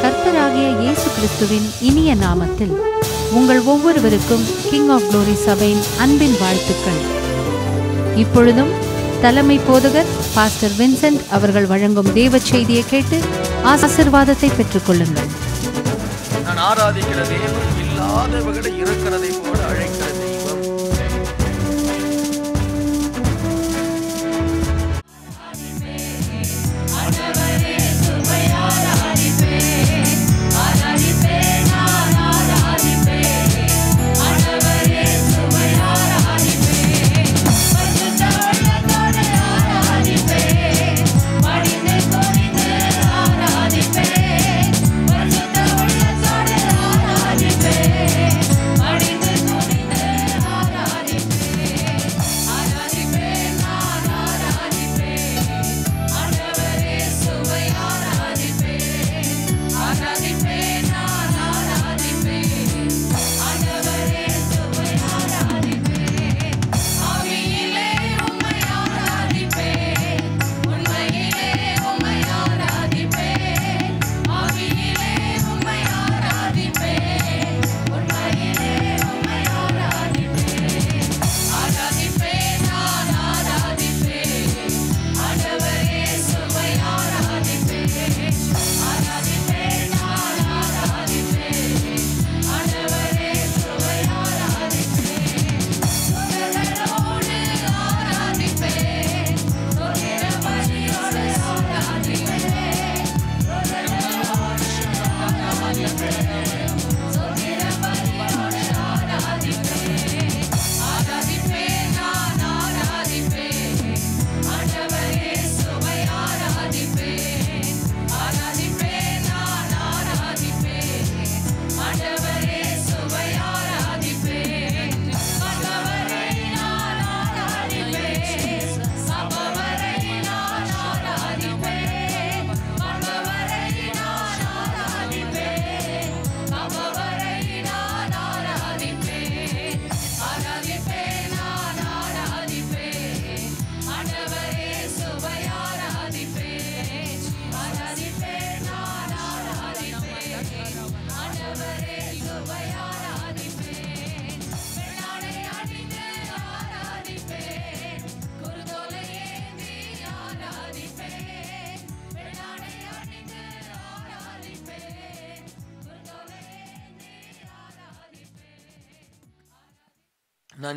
கர்த்தராகிய இயேசு கிறிஸ்துவின் இனிய நாமத்தில் உங்கள் ஒவ்வொருவருக்கும் கிங் ஆஃப் குளோரி சபையின் அன்பின் வாழ்த்துக்கள் இப்பொழுதும் தலைமை போதகர் பாஸ்டர் வின்சென்ட் அவர்கள் வழங்கும் தேவ செய்தியை கேட்டு ஆசிர்வாதத்தை பெற்றுக்கொள்ளுங்கள் கொள்ளுங்கள்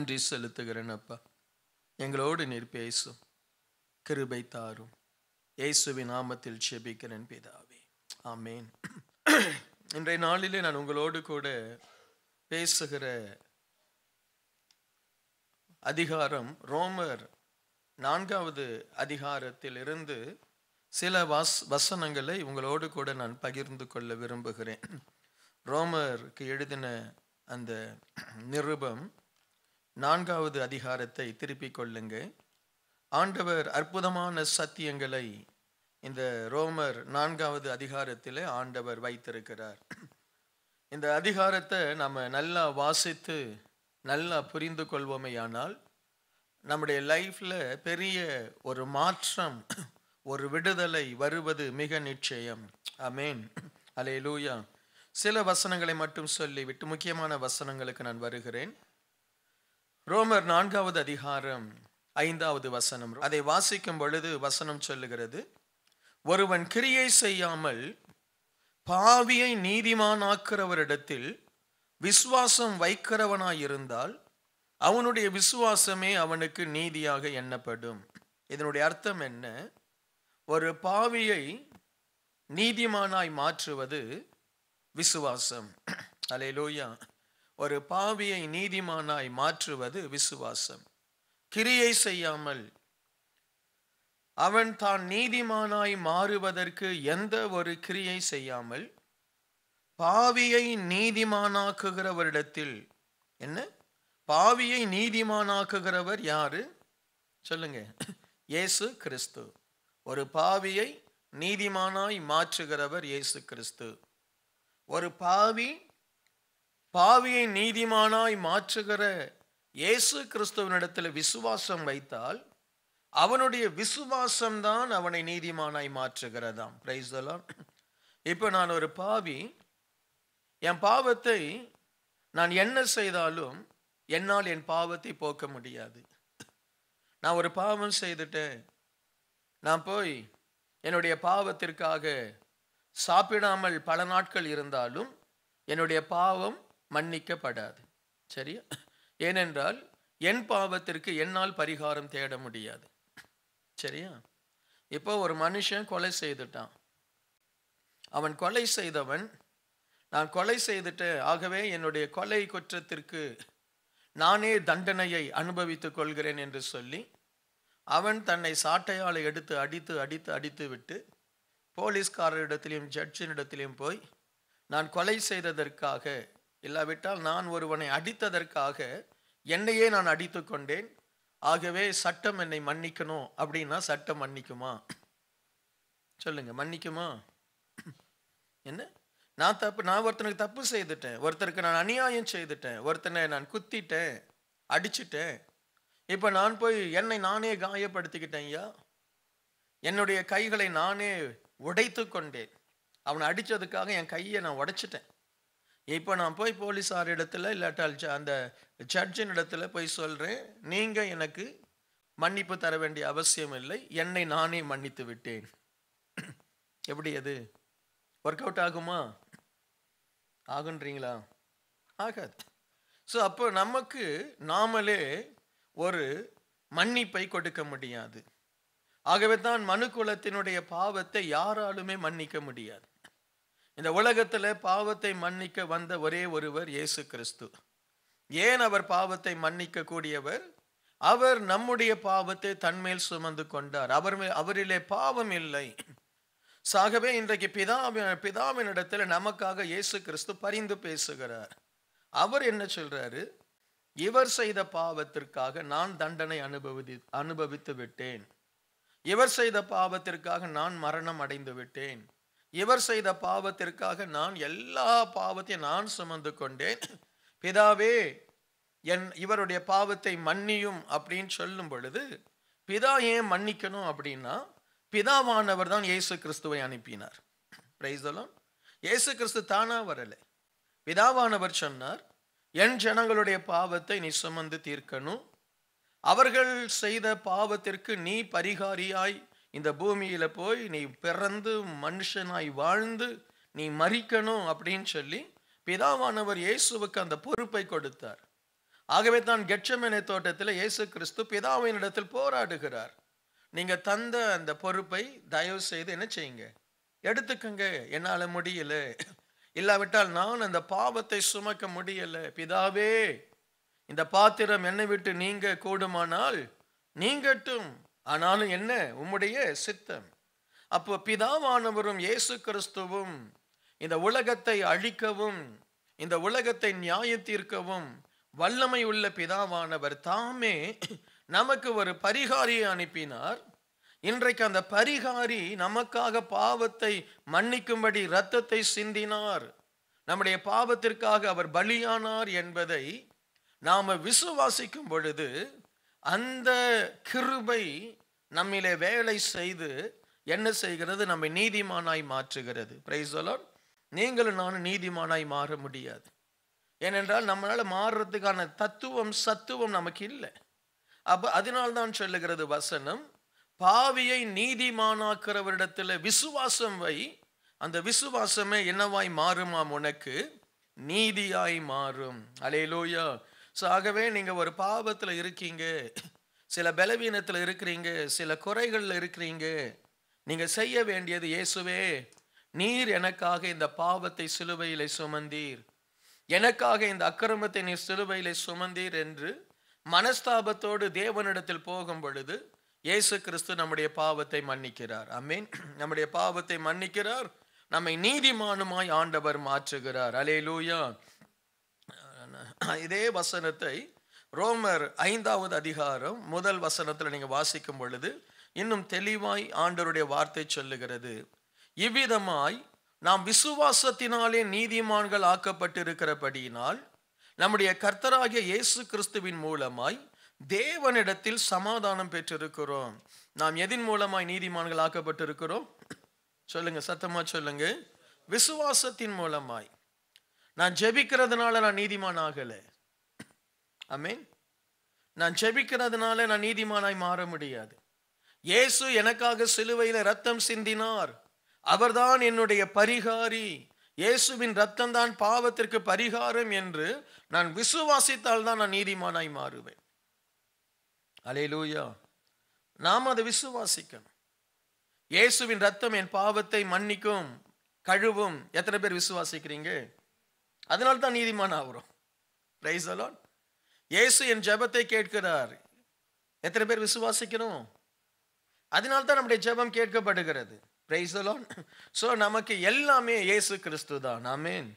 நன்றி செலுத்துகிறேன் அப்பா எங்களோடு நீர் பேசும் கிருபை தாரும் இயேசுவின் நாமத்தில் செபிக்கிறேன் பிதாவே ஆமேன் இன்றைய நாளிலே நான் உங்களோடு கூட பேசுகிற அதிகாரம் ரோமர் நான்காவது அதிகாரத்தில் இருந்து சில வாஸ் வசனங்களை உங்களோடு கூட நான் பகிர்ந்து கொள்ள விரும்புகிறேன் ரோமருக்கு எழுதின அந்த நிருபம் நான்காவது அதிகாரத்தை திருப்பிக் கொள்ளுங்க ஆண்டவர் அற்புதமான சத்தியங்களை இந்த ரோமர் நான்காவது அதிகாரத்திலே ஆண்டவர் வைத்திருக்கிறார் இந்த அதிகாரத்தை நம்ம நல்லா வாசித்து நல்லா புரிந்து கொள்வோமேயானால் நம்முடைய லைஃப்பில் பெரிய ஒரு மாற்றம் ஒரு விடுதலை வருவது மிக நிச்சயம் அமேன் அலே லூயா சில வசனங்களை மட்டும் சொல்லிவிட்டு முக்கியமான வசனங்களுக்கு நான் வருகிறேன் ரோமர் நான்காவது அதிகாரம் ஐந்தாவது வசனம் அதை வாசிக்கும் பொழுது வசனம் சொல்லுகிறது ஒருவன் கிரியை செய்யாமல் பாவியை நீதிமானாக்கிறவரிடத்தில் விசுவாசம் வைக்கிறவனாயிருந்தால் அவனுடைய விசுவாசமே அவனுக்கு நீதியாக எண்ணப்படும் இதனுடைய அர்த்தம் என்ன ஒரு பாவியை நீதிமானாய் மாற்றுவது விசுவாசம் அலையிலோயா ஒரு பாவியை நீதிமானாய் மாற்றுவது விசுவாசம் கிரியை செய்யாமல் அவன் தான் நீதிமானாய் மாறுவதற்கு எந்த ஒரு கிரியை செய்யாமல் பாவியை நீதிமானாக்குகிறவரிடத்தில் என்ன பாவியை நீதிமானாக்குகிறவர் யாரு சொல்லுங்க இயேசு கிறிஸ்து ஒரு பாவியை நீதிமானாய் மாற்றுகிறவர் இயேசு கிறிஸ்து ஒரு பாவி பாவியை நீதிமானாய் மாற்றுகிற இயேசு கிறிஸ்துவனிடத்தில் விசுவாசம் வைத்தால் அவனுடைய விசுவாசம் தான் அவனை நீதிமானாய் மாற்றுகிறதாம் பிரைஸ்தலாம் இப்போ நான் ஒரு பாவி என் பாவத்தை நான் என்ன செய்தாலும் என்னால் என் பாவத்தை போக்க முடியாது நான் ஒரு பாவம் செய்துட்டேன் நான் போய் என்னுடைய பாவத்திற்காக சாப்பிடாமல் பல நாட்கள் இருந்தாலும் என்னுடைய பாவம் மன்னிக்கப்படாது சரியா ஏனென்றால் என் பாவத்திற்கு என்னால் பரிகாரம் தேட முடியாது சரியா இப்போ ஒரு மனுஷன் கொலை செய்துட்டான் அவன் கொலை செய்தவன் நான் கொலை செய்துட்டு ஆகவே என்னுடைய கொலை குற்றத்திற்கு நானே தண்டனையை அனுபவித்துக் கொள்கிறேன் என்று சொல்லி அவன் தன்னை சாட்டையால் எடுத்து அடித்து அடித்து அடித்து விட்டு போலீஸ்காரரிடத்திலையும் ஜட்ஜினிடத்திலையும் போய் நான் கொலை செய்ததற்காக இல்லாவிட்டால் நான் ஒருவனை அடித்ததற்காக என்னையே நான் அடித்து கொண்டேன் ஆகவே சட்டம் என்னை மன்னிக்கணும் அப்படின்னா சட்டம் மன்னிக்குமா சொல்லுங்க மன்னிக்குமா என்ன நான் தப்பு நான் ஒருத்தனுக்கு தப்பு செய்துட்டேன் ஒருத்தருக்கு நான் அநியாயம் செய்துட்டேன் ஒருத்தனை நான் குத்திட்டேன் அடிச்சிட்டேன் இப்போ நான் போய் என்னை நானே காயப்படுத்திக்கிட்டேன் ஐயா என்னுடைய கைகளை நானே உடைத்து கொண்டேன் அவனை அடித்ததுக்காக என் கையை நான் உடைச்சிட்டேன் இப்போ நான் போய் போலீஸார் இடத்துல இல்லாட்டால் அந்த சர்ச்சின் இடத்துல போய் சொல்கிறேன் நீங்கள் எனக்கு மன்னிப்பு தர வேண்டிய அவசியம் இல்லை என்னை நானே மன்னித்து விட்டேன் எப்படி அது ஒர்க் அவுட் ஆகுமா ஆகுன்றீங்களா ஆகாது ஸோ அப்போ நமக்கு நாமளே ஒரு மன்னிப்பை கொடுக்க முடியாது ஆகவே தான் மனு குலத்தினுடைய பாவத்தை யாராலுமே மன்னிக்க முடியாது இந்த உலகத்தில் பாவத்தை மன்னிக்க வந்த ஒரே ஒருவர் இயேசு கிறிஸ்து ஏன் அவர் பாவத்தை மன்னிக்க கூடியவர் அவர் நம்முடைய பாவத்தை தன்மேல் சுமந்து கொண்டார் அவர் அவரிலே பாவம் இல்லை சாகவே இன்றைக்கு பிதாவின் பிதாவினிடத்தில் நமக்காக இயேசு கிறிஸ்து பரிந்து பேசுகிறார் அவர் என்ன சொல்றாரு இவர் செய்த பாவத்திற்காக நான் தண்டனை அனுபவி அனுபவித்து விட்டேன் இவர் செய்த பாவத்திற்காக நான் மரணம் அடைந்து விட்டேன் இவர் செய்த பாவத்திற்காக நான் எல்லா பாவத்தையும் நான் சுமந்து கொண்டேன் பிதாவே என் இவருடைய பாவத்தை மன்னியும் அப்படின்னு சொல்லும் பொழுது பிதா ஏன் மன்னிக்கணும் அப்படின்னா பிதாவானவர் தான் இயேசு கிறிஸ்துவை அனுப்பினார் பிரைஸ்தலம் இயேசு கிறிஸ்து தானா வரலை பிதாவானவர் சொன்னார் என் ஜனங்களுடைய பாவத்தை நீ சுமந்து தீர்க்கணும் அவர்கள் செய்த பாவத்திற்கு நீ பரிகாரியாய் இந்த பூமியில் போய் நீ பிறந்து மனுஷனாய் வாழ்ந்து நீ மறிக்கணும் அப்படின்னு சொல்லி பிதாவானவர் இயேசுவுக்கு அந்த பொறுப்பை கொடுத்தார் ஆகவே தான் கெட்சமேனை தோட்டத்தில் இயேசு கிறிஸ்து பிதாவினிடத்தில் போராடுகிறார் நீங்கள் தந்த அந்த பொறுப்பை தயவு செய்து என்ன செய்யுங்க எடுத்துக்கங்க என்னால் முடியல இல்லாவிட்டால் நான் அந்த பாவத்தை சுமக்க முடியல பிதாவே இந்த பாத்திரம் என்னை விட்டு நீங்க கூடுமானால் நீங்கட்டும் ஆனாலும் என்ன உம்முடைய சித்தம் அப்போ பிதாவானவரும் இயேசு கிறிஸ்துவும் இந்த உலகத்தை அழிக்கவும் இந்த உலகத்தை நியாய தீர்க்கவும் வல்லமை உள்ள பிதாவானவர் தாமே நமக்கு ஒரு பரிகாரியை அனுப்பினார் இன்றைக்கு அந்த பரிகாரி நமக்காக பாவத்தை மன்னிக்கும்படி இரத்தத்தை சிந்தினார் நம்முடைய பாவத்திற்காக அவர் பலியானார் என்பதை நாம் விசுவாசிக்கும் பொழுது அந்த கிருபை நம்மிலே வேலை செய்து என்ன செய்கிறது நம்மை நீதிமானாய் மாற்றுகிறது பிரைசலோன் நீங்களும் நானும் நீதிமானாய் மாற முடியாது ஏனென்றால் நம்மளால் மாறுறதுக்கான தத்துவம் சத்துவம் நமக்கு இல்லை அப்போ அதனால்தான் சொல்லுகிறது வசனம் பாவியை நீதிமானாக்கிறவரிடத்தில் விசுவாசம் வை அந்த விசுவாசமே என்னவாய் மாறுமாம் உனக்கு நீதியாய் மாறும் அலையிலோயா ஸோ ஆகவே நீங்கள் ஒரு பாவத்தில் இருக்கீங்க சில பலவீனத்தில் இருக்கிறீங்க சில குறைகளில் இருக்கிறீங்க நீங்கள் செய்ய வேண்டியது இயேசுவே நீர் எனக்காக இந்த பாவத்தை சிலுவையிலே சுமந்தீர் எனக்காக இந்த அக்கிரமத்தை நீர் சிலுவையில் சுமந்தீர் என்று மனஸ்தாபத்தோடு தேவனிடத்தில் போகும் பொழுது இயேசு கிறிஸ்து நம்முடைய பாவத்தை மன்னிக்கிறார் மீன் நம்முடைய பாவத்தை மன்னிக்கிறார் நம்மை நீதிமானுமாய் ஆண்டவர் மாற்றுகிறார் அலே லூயா நான் இதே வசனத்தை ரோமர் ஐந்தாவது அதிகாரம் முதல் வசனத்தில் நீங்கள் வாசிக்கும் பொழுது இன்னும் தெளிவாய் ஆண்டருடைய வார்த்தை சொல்லுகிறது இவ்விதமாய் நாம் விசுவாசத்தினாலே நீதிமான்கள் ஆக்கப்பட்டிருக்கிறபடியினால் நம்முடைய கர்த்தராகிய இயேசு கிறிஸ்துவின் மூலமாய் தேவனிடத்தில் சமாதானம் பெற்றிருக்கிறோம் நாம் எதின் மூலமாய் நீதிமான்கள் ஆக்கப்பட்டிருக்கிறோம் சொல்லுங்க சத்தமா சொல்லுங்க விசுவாசத்தின் மூலமாய் நான் ஜெபிக்கிறதுனால நான் நீதிமான் ஆகலை அமீன் நான் ஜெபிக்கிறதுனால நான் நீதிமானாய் மாற முடியாது இயேசு எனக்காக சிலுவையில் ரத்தம் சிந்தினார் அவர்தான் என்னுடைய பரிகாரி இயேசுவின் ரத்தம் தான் பாவத்திற்கு பரிகாரம் என்று நான் விசுவாசித்தால் தான் நான் நீதிமானாய் மாறுவேன் அலையிலூயா நாம் அதை விசுவாசிக்கணும் இயேசுவின் ரத்தம் என் பாவத்தை மன்னிக்கும் கழுவும் எத்தனை பேர் விசுவாசிக்கிறீங்க அதனால தான் நீதிமான் ஆகிறோம் பிரைஸ் அலோன் ஏசு என் ஜபத்தை கேட்கிறார் எத்தனை பேர் விசுவாசிக்கிறோம் அதனால தான் நம்முடைய ஜபம் கேட்கப்படுகிறது பிரைஸ் அலோன் ஸோ நமக்கு எல்லாமே இயேசு கிறிஸ்து தான் ஆமேன்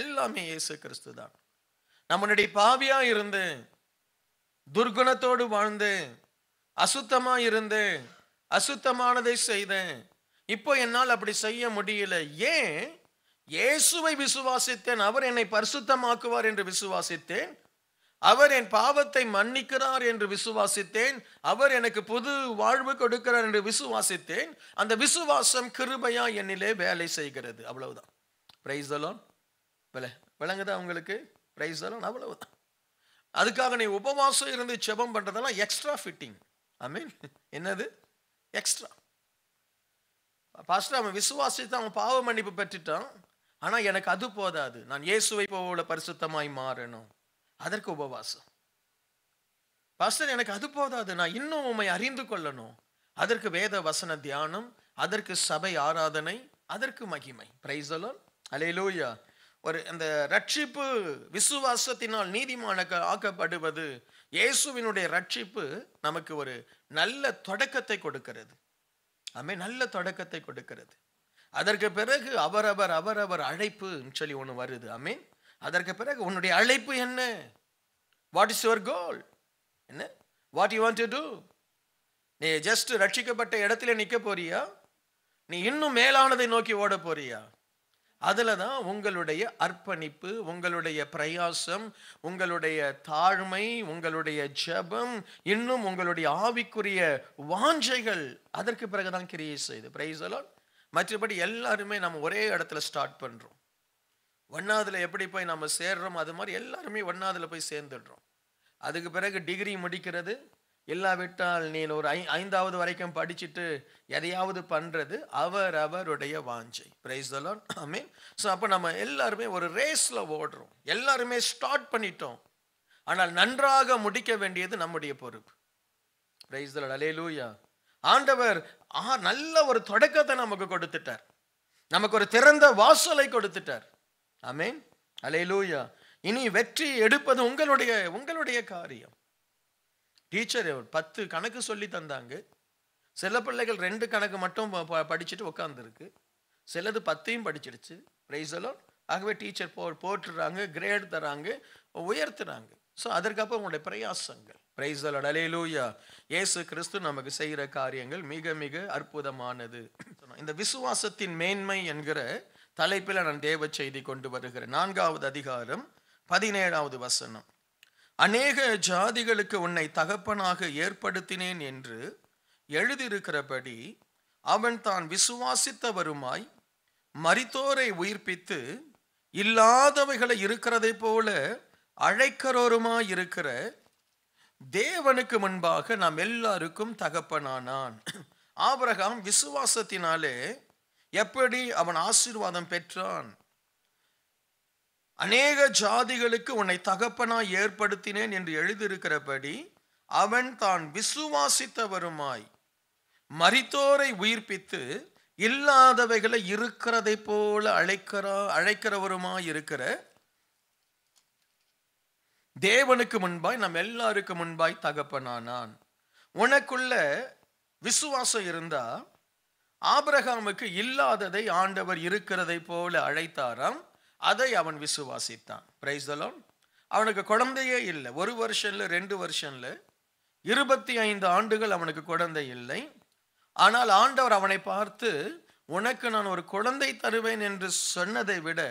எல்லாமே இயேசு கிறிஸ்து தான் நம்மளுடைய பாவியாக இருந்து துர்குணத்தோடு வாழ்ந்து அசுத்தமாக இருந்து அசுத்தமானதை செய்தேன் இப்போ என்னால் அப்படி செய்ய முடியல ஏன் இயேசுவை விசுவாசித்தேன் அவர் என்னை பரிசுத்தமாக்குவார் என்று விசுவாசித்தேன் அவர் என் பாவத்தை மன்னிக்கிறார் என்று விசுவாசித்தேன் அவர் எனக்கு புது வாழ்வு கொடுக்கிறார் என்று விசுவாசித்தேன் அந்த விசுவாசம் கிருபையா என்னிலே வேலை செய்கிறது அவ்வளவுதான் பிரைஸ் தலோன் விளங்குதா உங்களுக்கு பிரைஸ் தலோன் அவ்வளவுதான் அதுக்காக நீ உபவாசம் இருந்து செபம் பண்ணுறதெல்லாம் எக்ஸ்ட்ரா ஃபிட்டிங் ஐ மீன் என்னது எக்ஸ்ட்ரா பாஸ்டர் அவன் விசுவாசித்து அவன் பாவ மன்னிப்பு பெற்றுட்டான் ஆனால் எனக்கு அது போதாது நான் இயேசுவை போல பரிசுத்தமாய் மாறணும் அதற்கு உபவாசம் பாஸ்டர் எனக்கு அது போதாது நான் இன்னும் உண்மை அறிந்து கொள்ளணும் அதற்கு வேத வசன தியானம் அதற்கு சபை ஆராதனை அதற்கு மகிமை பிரைசலோ அலையிலூயா ஒரு அந்த ரட்சிப்பு விசுவாசத்தினால் நீதிமான ஆக்கப்படுவது இயேசுவினுடைய ரட்சிப்பு நமக்கு ஒரு நல்ல தொடக்கத்தை கொடுக்கிறது அமே நல்ல தொடக்கத்தை கொடுக்கிறது அதற்கு பிறகு அவரவர் அவரவர் அழைப்புன்னு சொல்லி ஒன்று வருது அமீன் அதற்கு பிறகு உன்னுடைய அழைப்பு என்ன வாட் இஸ் யுவர் கோல் என்ன what you want to do நீ ஜஸ்ட் ரட்சிக்கப்பட்ட இடத்துல நிற்க போறியா நீ இன்னும் மேலானதை நோக்கி ஓட போறியா அதில் தான் உங்களுடைய அர்ப்பணிப்பு உங்களுடைய பிரயாசம் உங்களுடைய தாழ்மை உங்களுடைய ஜபம் இன்னும் உங்களுடைய ஆவிக்குரிய வாஞ்சைகள் அதற்கு பிறகுதான் கிரியேட் செய்து பிரைஸ் அலாட் மற்றபடி எல்லாருமே நம்ம ஒரே இடத்துல ஸ்டார்ட் பண்ணுறோம் ஒன்றாவதுல எப்படி போய் நம்ம சேர்றோம் அது மாதிரி எல்லாருமே ஒன்றாவதுல போய் சேர்ந்துடுறோம் அதுக்கு பிறகு டிகிரி முடிக்கிறது இல்லாவிட்டால் நீ ஒரு ஐ ஐந்தாவது வரைக்கும் படிச்சுட்டு எதையாவது பண்ணுறது அவர் அவருடைய வாஞ்சை பிரைஸ் தலான் ஆமீன் ஸோ அப்போ நம்ம எல்லாருமே ஒரு ரேஸில் ஓடுறோம் எல்லாருமே ஸ்டார்ட் பண்ணிட்டோம் ஆனால் நன்றாக முடிக்க வேண்டியது நம்முடைய பொறுப்பு பிரைஸ் தலான் அலே லூயா ஆண்டவர் ஆ நல்ல ஒரு தொடக்கத்தை நமக்கு கொடுத்துட்டார் நமக்கு ஒரு திறந்த வாசலை கொடுத்துட்டார் ஆமேன் அலே லூயா இனி வெற்றி எடுப்பது உங்களுடைய உங்களுடைய காரியம் டீச்சர் பத்து கணக்கு சொல்லி தந்தாங்க சில பிள்ளைகள் ரெண்டு கணக்கு மட்டும் படிச்சுட்டு உட்காந்துருக்கு சிலது பத்தையும் படிச்சிடுச்சு ப்ரைஸலோ ஆகவே டீச்சர் போ போட்டுடுறாங்க கிரேட் தராங்க உயர்த்துறாங்க ஸோ அதற்கப்புறம் உங்களுடைய பிரயாசங்கள் பிரைஸ் அடலேலூயா இயேசு கிறிஸ்து நமக்கு செய்கிற காரியங்கள் மிக மிக அற்புதமானது இந்த விசுவாசத்தின் மேன்மை என்கிற தலைப்பில் நான் தேவ செய்தி கொண்டு வருகிறேன் நான்காவது அதிகாரம் பதினேழாவது வசனம் அநேக ஜாதிகளுக்கு உன்னை தகப்பனாக ஏற்படுத்தினேன் என்று எழுதியிருக்கிறபடி அவன் தான் விசுவாசித்தவருமாய் மரித்தோரை உயிர்ப்பித்து இல்லாதவைகளை இருக்கிறதை போல அழைக்கிறோருமாய் இருக்கிற தேவனுக்கு முன்பாக நாம் எல்லாருக்கும் தகப்பனானான் ஆபரகம் விசுவாசத்தினாலே எப்படி அவன் ஆசீர்வாதம் பெற்றான் அநேக ஜாதிகளுக்கு உன்னை தகப்பனாய் ஏற்படுத்தினேன் என்று எழுதியிருக்கிறபடி அவன் தான் விசுவாசித்தவருமாய் மரித்தோரை உயிர்ப்பித்து இல்லாதவைகளை இருக்கிறதை போல அழைக்கிறா அழைக்கிறவருமாய் இருக்கிற தேவனுக்கு முன்பாய் நம் எல்லாருக்கு முன்பாய் தகப்பனானான் உனக்குள்ள விசுவாசம் இருந்தா ஆபிரகாமுக்கு இல்லாததை ஆண்டவர் இருக்கிறதை போல அழைத்தாராம் அதை அவன் விசுவாசித்தான் பிரைஸ் அவனுக்கு குழந்தையே இல்லை ஒரு வருஷம்ல ரெண்டு வருஷம்ல இருபத்தி ஐந்து ஆண்டுகள் அவனுக்கு குழந்தை இல்லை ஆனால் ஆண்டவர் அவனை பார்த்து உனக்கு நான் ஒரு குழந்தை தருவேன் என்று சொன்னதை விட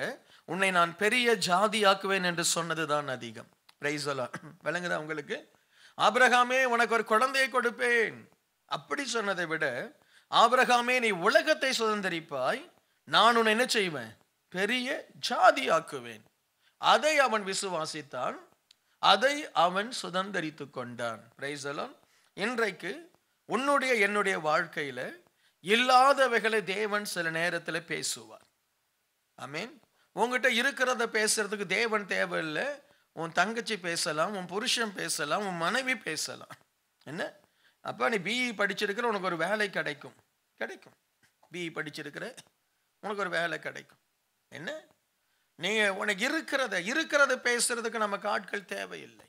உன்னை நான் பெரிய ஜாதியாக்குவேன் என்று சொன்னதுதான் அதிகம் பிரைசலாம் விளங்குதா உங்களுக்கு ஆபிரகாமே உனக்கு ஒரு குழந்தையை கொடுப்பேன் அப்படி சொன்னதை விட ஆபிரகாமே நீ உலகத்தை சுதந்திரிப்பாய் நான் உன்னை என்ன செய்வேன் பெரிய ஜாதி ஆக்குவேன் அதை அவன் விசுவாசித்தான் அதை அவன் சுதந்திரித்து கொண்டான் பிரைசலன் இன்றைக்கு உன்னுடைய என்னுடைய வாழ்க்கையில் இல்லாதவைகளை தேவன் சில நேரத்தில் பேசுவார் ஐ மீன் உங்ககிட்ட இருக்கிறத பேசுறதுக்கு தேவன் தேவையில்லை உன் தங்கச்சி பேசலாம் உன் புருஷன் பேசலாம் உன் மனைவி பேசலாம் என்ன அப்போ நீ பிஇ e படிச்சிருக்கிற உனக்கு ஒரு வேலை கிடைக்கும் கிடைக்கும் பிஇ e படிச்சிருக்கிற உனக்கு ஒரு வேலை கிடைக்கும் என்ன நீ உனக்கு இருக்கிறத இருக்கிறத பேசுறதுக்கு நமக்கு ஆட்கள் தேவையில்லை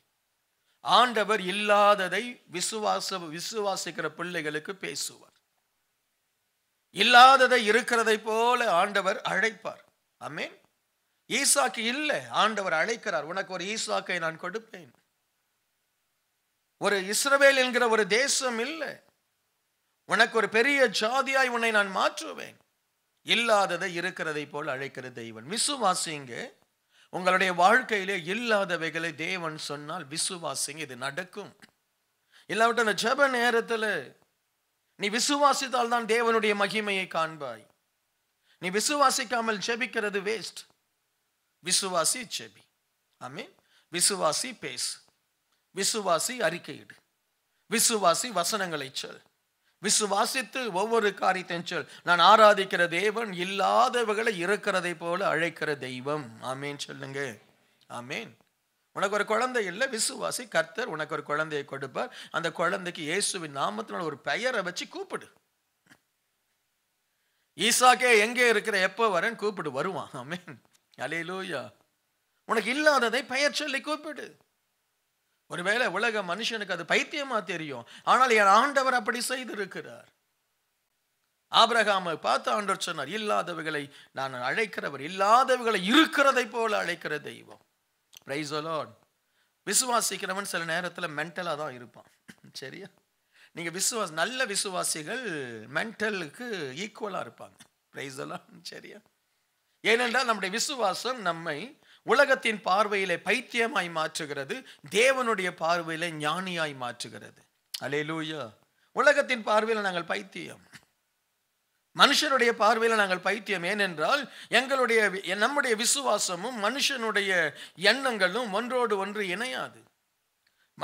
ஆண்டவர் இல்லாததை விசுவாச விசுவாசிக்கிற பிள்ளைகளுக்கு பேசுவார் இல்லாததை இருக்கிறதை போல ஆண்டவர் அழைப்பார் அமேன் ஈசாக்கு இல்லை ஆண்டவர் அழைக்கிறார் உனக்கு ஒரு ஈசாக்கை நான் கொடுப்பேன் ஒரு இஸ்ரவேல் என்கிற ஒரு தேசம் இல்லை உனக்கு ஒரு பெரிய ஜாதியாய் உன்னை நான் மாற்றுவேன் இல்லாததை இருக்கிறதை போல் அழைக்கிற தெய்வன் விசுவாசிங்க உங்களுடைய வாழ்க்கையிலே இல்லாதவைகளை தேவன் சொன்னால் விசுவாசிங்க இது நடக்கும் இல்லாவிட்ட அந்த ஜப நேரத்தில் நீ விசுவாசித்தால் தான் தேவனுடைய மகிமையை காண்பாய் நீ விசுவாசிக்காமல் ஜெபிக்கிறது வேஸ்ட் விசுவாசி செபி ஆமீன் விசுவாசி பேசு விசுவாசி அறிக்கையிடு விசுவாசி வசனங்களை சொல் விசுவாசித்து ஒவ்வொரு காரியத்தையும் சொல் நான் ஆராதிக்கிற தேவன் இல்லாதவர்களை இருக்கிறதை போல அழைக்கிற தெய்வம் ஆமேன் சொல்லுங்க ஆமேன் உனக்கு ஒரு குழந்தை இல்லை விசுவாசி கர்த்தர் உனக்கு ஒரு குழந்தையை கொடுப்பார் அந்த குழந்தைக்கு இயேசுவின் நாமத்தினால் ஒரு பெயரை வச்சு கூப்பிடு ஈசாக்கே எங்கே இருக்கிற எப்போ வரேன்னு கூப்பிடு வருவான் ஆமேன் அலே லூயா உனக்கு இல்லாததை பெயர் சொல்லி கூப்பிடு ஒருவேளை உலக மனுஷனுக்கு அது பைத்தியமா தெரியும் ஆனால் என் ஆண்டவர் அப்படி செய்திருக்கிறார் ஆபிரகாமை பார்த்து ஆண்டவர் சொன்னார் இல்லாதவைகளை நான் அழைக்கிறவர் இல்லாதவைகளை இருக்கிறதை போல அழைக்கிற தெய்வம் விசுவாசிக்கிறவன் சில நேரத்தில் மென்டலாக தான் இருப்பான் சரியா நீங்கள் விசுவாஸ் நல்ல விசுவாசிகள் மென்டலுக்கு ஈக்குவலாக இருப்பாங்க பிரைஸெல்லாம் சரியா ஏனென்றால் நம்முடைய விசுவாசம் நம்மை உலகத்தின் பார்வையிலே பைத்தியமாய் மாற்றுகிறது தேவனுடைய பார்வையிலே ஞானியாய் மாற்றுகிறது அலே லூயா உலகத்தின் பார்வையில் நாங்கள் பைத்தியம் மனுஷனுடைய பார்வையில் நாங்கள் பைத்தியம் ஏனென்றால் எங்களுடைய நம்முடைய விசுவாசமும் மனுஷனுடைய எண்ணங்களும் ஒன்றோடு ஒன்று இணையாது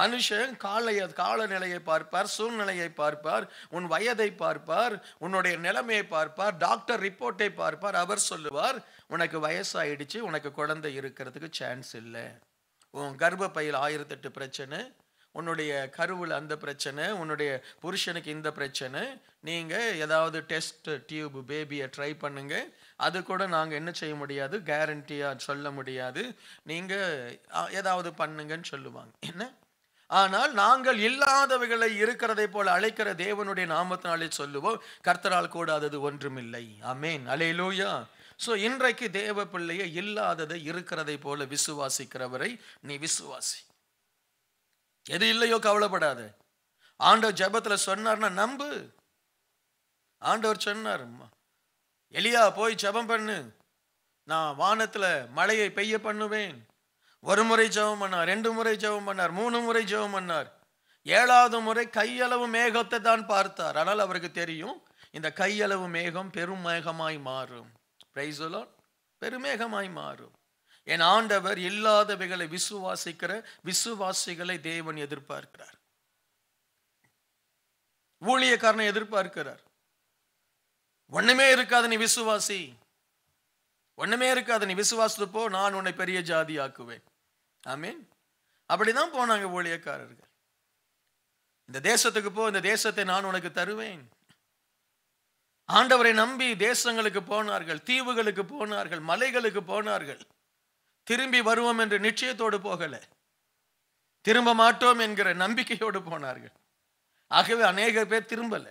மனுஷன் காலைய காலநிலையை பார்ப்பார் சூழ்நிலையை பார்ப்பார் உன் வயதை பார்ப்பார் உன்னுடைய நிலைமையை பார்ப்பார் டாக்டர் ரிப்போர்ட்டை பார்ப்பார் அவர் சொல்லுவார் உனக்கு வயசாயிடுச்சு உனக்கு குழந்தை இருக்கிறதுக்கு சான்ஸ் இல்லை உன் கர்ப்பப்பையில் ஆயிரத்தெட்டு பிரச்சனை உன்னுடைய கருவில் அந்த பிரச்சனை உன்னுடைய புருஷனுக்கு இந்த பிரச்சனை நீங்கள் ஏதாவது டெஸ்ட் டியூப் பேபியை ட்ரை பண்ணுங்கள் அது கூட நாங்கள் என்ன செய்ய முடியாது கேரண்டியாக சொல்ல முடியாது நீங்கள் ஏதாவது பண்ணுங்கன்னு சொல்லுவாங்க என்ன ஆனால் நாங்கள் இல்லாதவைகளை இருக்கிறதை போல அழைக்கிற தேவனுடைய நாமத்தினாலே சொல்லுவோம் கர்த்தரால் கூடாதது ஒன்றுமில்லை அமேன் அலையிலூயா ஸோ இன்றைக்கு தேவ பிள்ளையை இல்லாததை இருக்கிறதை போல விசுவாசிக்கிறவரை நீ விசுவாசி எது இல்லையோ கவலைப்படாத ஆண்டவர் ஜபத்தில் சொன்னார்னா நம்பு ஆண்டவர் சொன்னார் எலியா போய் ஜபம் பண்ணு நான் வானத்தில் மழையை பெய்ய பண்ணுவேன் ஒரு முறை ஜெபம் பண்ணார் ரெண்டு முறை ஜெபம் பண்ணார் மூணு முறை ஜெபம் பண்ணார் ஏழாவது முறை கையளவு மேகத்தை தான் பார்த்தார் ஆனால் அவருக்கு தெரியும் இந்த கையளவு மேகம் பெருமேகமாய் மாறும் பிரைசலோன் பெருமேகமாய் மாறும் என் ஆண்டவர் இல்லாதவைகளை விசுவாசிக்கிற விசுவாசிகளை தேவன் எதிர்பார்க்கிறார் ஊழியக்காரனை எதிர்பார்க்கிறார் ஒண்ணுமே இருக்காது நீ விசுவாசி ஒண்ணுமே இருக்காது நீ விசுவாசத்து போ நான் உன்னை பெரிய ஜாதி ஆக்குவேன் ஆமீன் அப்படிதான் போனாங்க ஊழியக்காரர்கள் இந்த தேசத்துக்கு போ இந்த தேசத்தை நான் உனக்கு தருவேன் ஆண்டவரை நம்பி தேசங்களுக்கு போனார்கள் தீவுகளுக்கு போனார்கள் மலைகளுக்கு போனார்கள் திரும்பி வருவோம் என்று நிச்சயத்தோடு போகல திரும்ப மாட்டோம் என்கிற நம்பிக்கையோடு போனார்கள் ஆகவே அநேக பேர் திரும்பல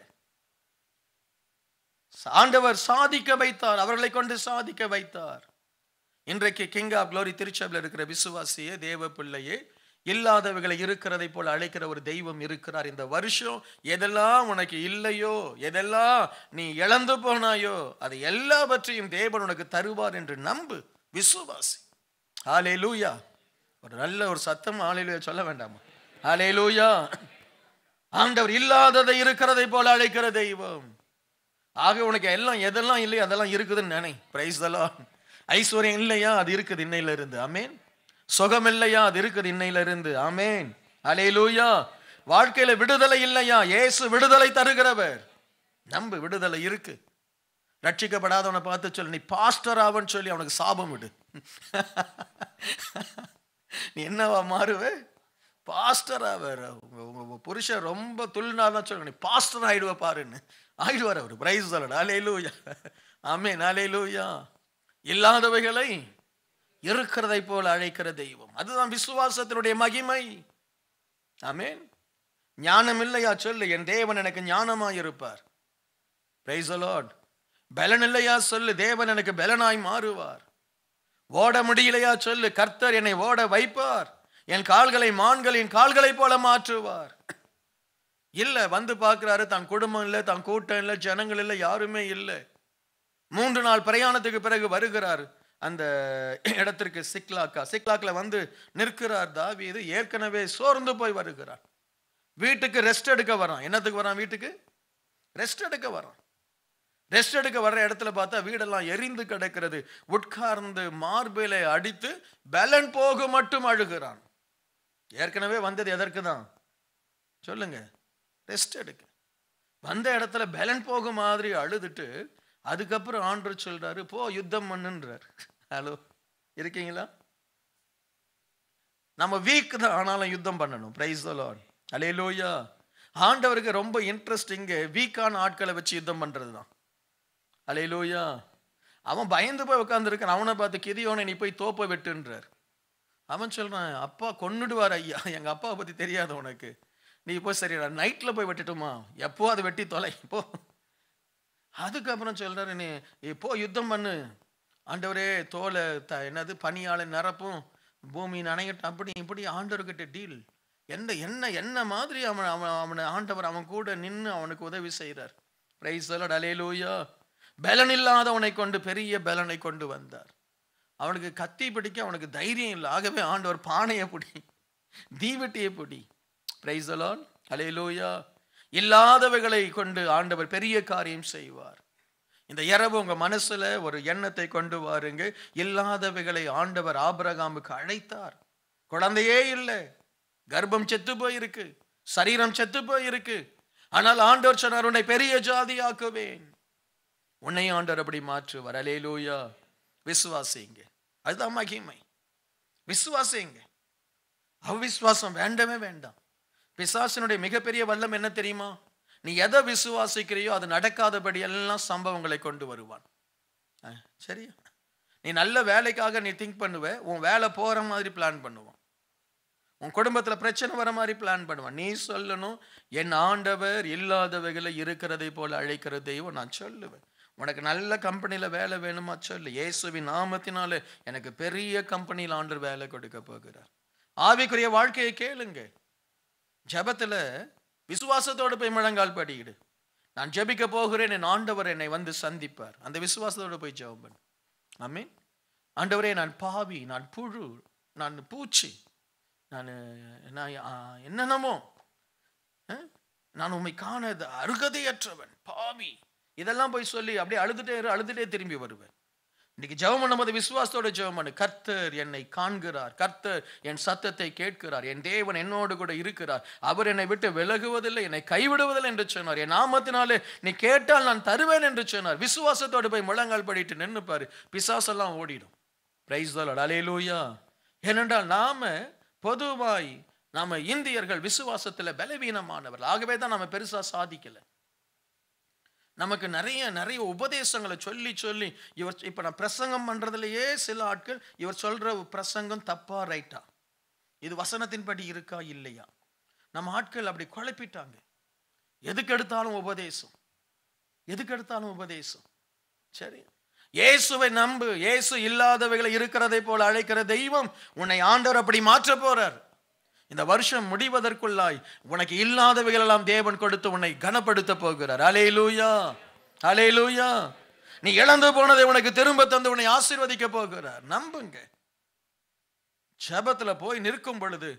ஆண்டவர் சாதிக்க வைத்தார் அவர்களை கொண்டு சாதிக்க வைத்தார் இன்றைக்கு கிங் ஆஃப் க்ளோரி திருச்சபில் இருக்கிற விசுவாசியே தேவ பிள்ளையே இல்லாதவைகளை இருக்கிறதை போல் அழைக்கிற ஒரு தெய்வம் இருக்கிறார் இந்த வருஷம் எதெல்லாம் உனக்கு இல்லையோ எதெல்லாம் நீ இழந்து போனாயோ அது எல்லாவற்றையும் தேவன் உனக்கு தருவார் என்று நம்பு விசுவாசி ஆலே லூயா ஒரு நல்ல ஒரு சத்தம் ஆலே லூயா சொல்ல வேண்டாமா ஆலே லூயா ஆண்டவர் இல்லாததை இருக்கிறதை போல அழைக்கிற தெய்வம் ஆக உனக்கு எல்லாம் எதெல்லாம் இல்லையோ அதெல்லாம் இருக்குதுன்னு நினை பிரைஸ் தலாம் ஐஸ்வர்யம் இல்லையா அது இருக்குது இன்னையில இருந்து ஆமேன் சுகம் இல்லையா அது இருக்குது இன்னையில இருந்து ஆமேன் அலையிலூயா வாழ்க்கையில விடுதலை இல்லையா ஏசு விடுதலை தருகிறவர் நம்பு விடுதலை இருக்கு ரட்சிக்கப்படாதவனை பார்த்து சொல்லு நீ பாஸ்டர் ஆவன்னு சொல்லி அவனுக்கு சாபம் விடு நீ என்னவா மாறுவே பாஸ்டர் ஆவர் உங்க புருஷன் ரொம்ப தான் சொல்லுங்க நீ பாஸ்டர் ஆயிடுவ பாருன்னு ஆயிடுவார் அவர் பிரைஸ் சொல்லடா அலே லூயா ஆமே நாலே லூயா இல்லாதவைகளை இருக்கிறதை போல அழைக்கிற தெய்வம் அதுதான் விசுவாசத்தினுடைய மகிமை ஆமேன் ஞானம் இல்லையா சொல்லு என் தேவன் எனக்கு ஞானமாய் இருப்பார் பலன் இல்லையா சொல்லு தேவன் எனக்கு பலனாய் மாறுவார் ஓட முடியலையா சொல்லு கர்த்தர் என்னை ஓட வைப்பார் என் கால்களை மான்களின் கால்களை போல மாற்றுவார் இல்லை வந்து பார்க்குறாரு தான் குடும்பம் இல்லை தான் கூட்டம் இல்லை ஜனங்கள் இல்லை யாருமே இல்லை மூன்று நாள் பிரயாணத்துக்கு பிறகு வருகிறார் அந்த இடத்திற்கு சிக்லாக்கா சிக்லாக்கில் வந்து நிற்கிறார் தாவீது ஏற்கனவே சோர்ந்து போய் வருகிறார் வீட்டுக்கு ரெஸ்ட் எடுக்க வரான் என்னத்துக்கு வரான் வீட்டுக்கு ரெஸ்ட் எடுக்க வரான் ரெஸ்ட் எடுக்க வர்ற இடத்துல பார்த்தா வீடெல்லாம் எரிந்து கிடக்கிறது உட்கார்ந்து மார்பிலை அடித்து பலன் போக மட்டும் அழுகிறான் ஏற்கனவே வந்தது எதற்கு தான் சொல்லுங்க ரெஸ்ட் எடுக்க வந்த இடத்துல பலன் போக மாதிரி அழுதுட்டு அதுக்கப்புறம் ஆண்டர் சொல்கிறாரு போ யுத்தம் பண்ணுன்றார் ஹலோ இருக்கீங்களா நம்ம வீக் தான் ஆனாலும் யுத்தம் பண்ணணும் பிரைஸ் அலே லோயா ஆண்டவருக்கு ரொம்ப இன்ட்ரெஸ்டிங்கு வீக்கான ஆட்களை வச்சு யுத்தம் பண்ணுறது தான் அலே லோயா அவன் பயந்து போய் உட்காந்துருக்கான் அவனை பார்த்து கிதியோனை நீ போய் தோப்பை வெட்டுன்றார் அவன் சொல்கிறான் அப்பா கொண்டுடுவார் ஐயா எங்கள் அப்பாவை பற்றி தெரியாது உனக்கு நீ போய் சரி நைட்டில் போய் வெட்டுட்டுமா எப்போ அதை வெட்டி தொலை இப்போ அதுக்கப்புறம் சொல்கிறார் நீ இப்போ யுத்தம் பண்ணு ஆண்டவரே தோலை த என்னது பனியாலை நிரப்பும் பூமி நனையட்டும் அப்படி இப்படி ஆண்டவர்கிட்ட டீல் என்ன என்ன என்ன மாதிரி அவன் அவன் அவனை ஆண்டவர் அவன் கூட நின்று அவனுக்கு உதவி செய்கிறார் பிரைஸ் அலே லூயா பலன் இல்லாதவனை கொண்டு பெரிய பலனை கொண்டு வந்தார் அவனுக்கு கத்தி பிடிக்க அவனுக்கு தைரியம் இல்லை ஆகவே ஆண்டவர் பானையை பிடி தீவெட்டியை பிடி பிரைஸ் அலே லூயா இல்லாதவைகளை கொண்டு ஆண்டவர் பெரிய காரியம் செய்வார் இந்த இரவு உங்கள் மனசில் ஒரு எண்ணத்தை கொண்டு வாருங்க இல்லாதவைகளை ஆண்டவர் ஆபரகாமுக்கு அழைத்தார் குழந்தையே இல்லை கர்ப்பம் செத்து போயிருக்கு சரீரம் செத்து போயிருக்கு ஆனால் ஆண்டவர் சொன்னார் உன்னை பெரிய ஜாதியாக்குவேன் உன்னை ஆண்டவர் அப்படி மாற்று அலே லூயா விசுவாசிங்க அதுதான் மகிமை விசுவாசிங்க அவிஸ்வாசம் வேண்டவே வேண்டாம் பிசாசினுடைய மிகப்பெரிய வல்லம் என்ன தெரியுமா நீ எதை விசுவாசிக்கிறையோ அது நடக்காதபடி எல்லாம் சம்பவங்களை கொண்டு வருவான் சரியா நீ நல்ல வேலைக்காக நீ திங்க் பண்ணுவ உன் வேலை போகிற மாதிரி பிளான் பண்ணுவான் உன் குடும்பத்தில் பிரச்சனை வர மாதிரி பிளான் பண்ணுவான் நீ சொல்லணும் என் ஆண்டவர் இல்லாதவைகளை இருக்கிறதை போல அழைக்கிற தெய்வம் நான் சொல்லுவேன் உனக்கு நல்ல கம்பெனியில் வேலை வேணுமா சொல்லு இயேசுவின் நாமத்தினால எனக்கு பெரிய கம்பெனியில் ஆண்டர் வேலை கொடுக்க போகிறார் ஆவிக்குரிய வாழ்க்கையை கேளுங்க ஜபத்தில் விசுவாசத்தோடு போய் முழங்கால் படிக்கிடு நான் ஜபிக்க போகிறேன் என் ஆண்டவர் என்னை வந்து சந்திப்பார் அந்த விசுவாசத்தோடு போய் ஜபம் பண்ணு ஆமே ஆண்டவரே நான் பாவி நான் புழு நான் பூச்சி நான் நான் என்னென்னமோ நான் உண்மை காண அருகதையற்றவன் பாவி இதெல்லாம் போய் சொல்லி அப்படியே அழுதுட்டே அழுதுட்டே திரும்பி வருவேன் இன்னைக்கு ஜெபம் பண்ணும்போது விசுவாசத்தோட ஜெபம் பண்ணு கர்த்தர் என்னை காண்கிறார் கர்த்தர் என் சத்தத்தை கேட்கிறார் என் தேவன் என்னோடு கூட இருக்கிறார் அவர் என்னை விட்டு விலகுவதில்லை என்னை கைவிடுவதில்லை என்று சொன்னார் என் நாமத்தினாலே நீ கேட்டால் நான் தருவேன் என்று சொன்னார் விசுவாசத்தோடு போய் முழங்கால் படிட்டு நின்றுப்பார் பிசாசெல்லாம் ஓடிடும் பிரைஸ் தான் அலையலூயா ஏனென்றால் நாம பொதுவாய் நாம இந்தியர்கள் விசுவாசத்தில் பலவீனமானவர்கள் ஆகவே தான் நம்ம பெருசாக சாதிக்கலை நமக்கு நிறைய நிறைய உபதேசங்களை சொல்லி சொல்லி இவர் இப்போ நான் பிரசங்கம் பண்ணுறதுலையே சில ஆட்கள் இவர் சொல்கிற பிரசங்கம் தப்பா ரைட்டா இது வசனத்தின்படி இருக்கா இல்லையா நம்ம ஆட்கள் அப்படி குழப்பிட்டாங்க எதுக்கு எடுத்தாலும் உபதேசம் எதுக்கு எடுத்தாலும் உபதேசம் சரி இயேசுவை நம்பு இயேசு இல்லாதவைகளை இருக்கிறதை போல அழைக்கிற தெய்வம் உன்னை ஆண்டவர் அப்படி மாற்ற போறார் இந்த வருஷம் முடிவதற்குள்ளாய் உனக்கு இல்லாதவைகளெல்லாம் தேவன் கொடுத்து உன்னை கனப்படுத்த போகிறார் அலே லூயா அலே லூயா நீ இழந்து போனதை உனக்கு திரும்ப தந்து உன்னை ஆசீர்வதிக்க போகிறார் நம்புங்க ஜபத்தில் போய் நிற்கும் பொழுது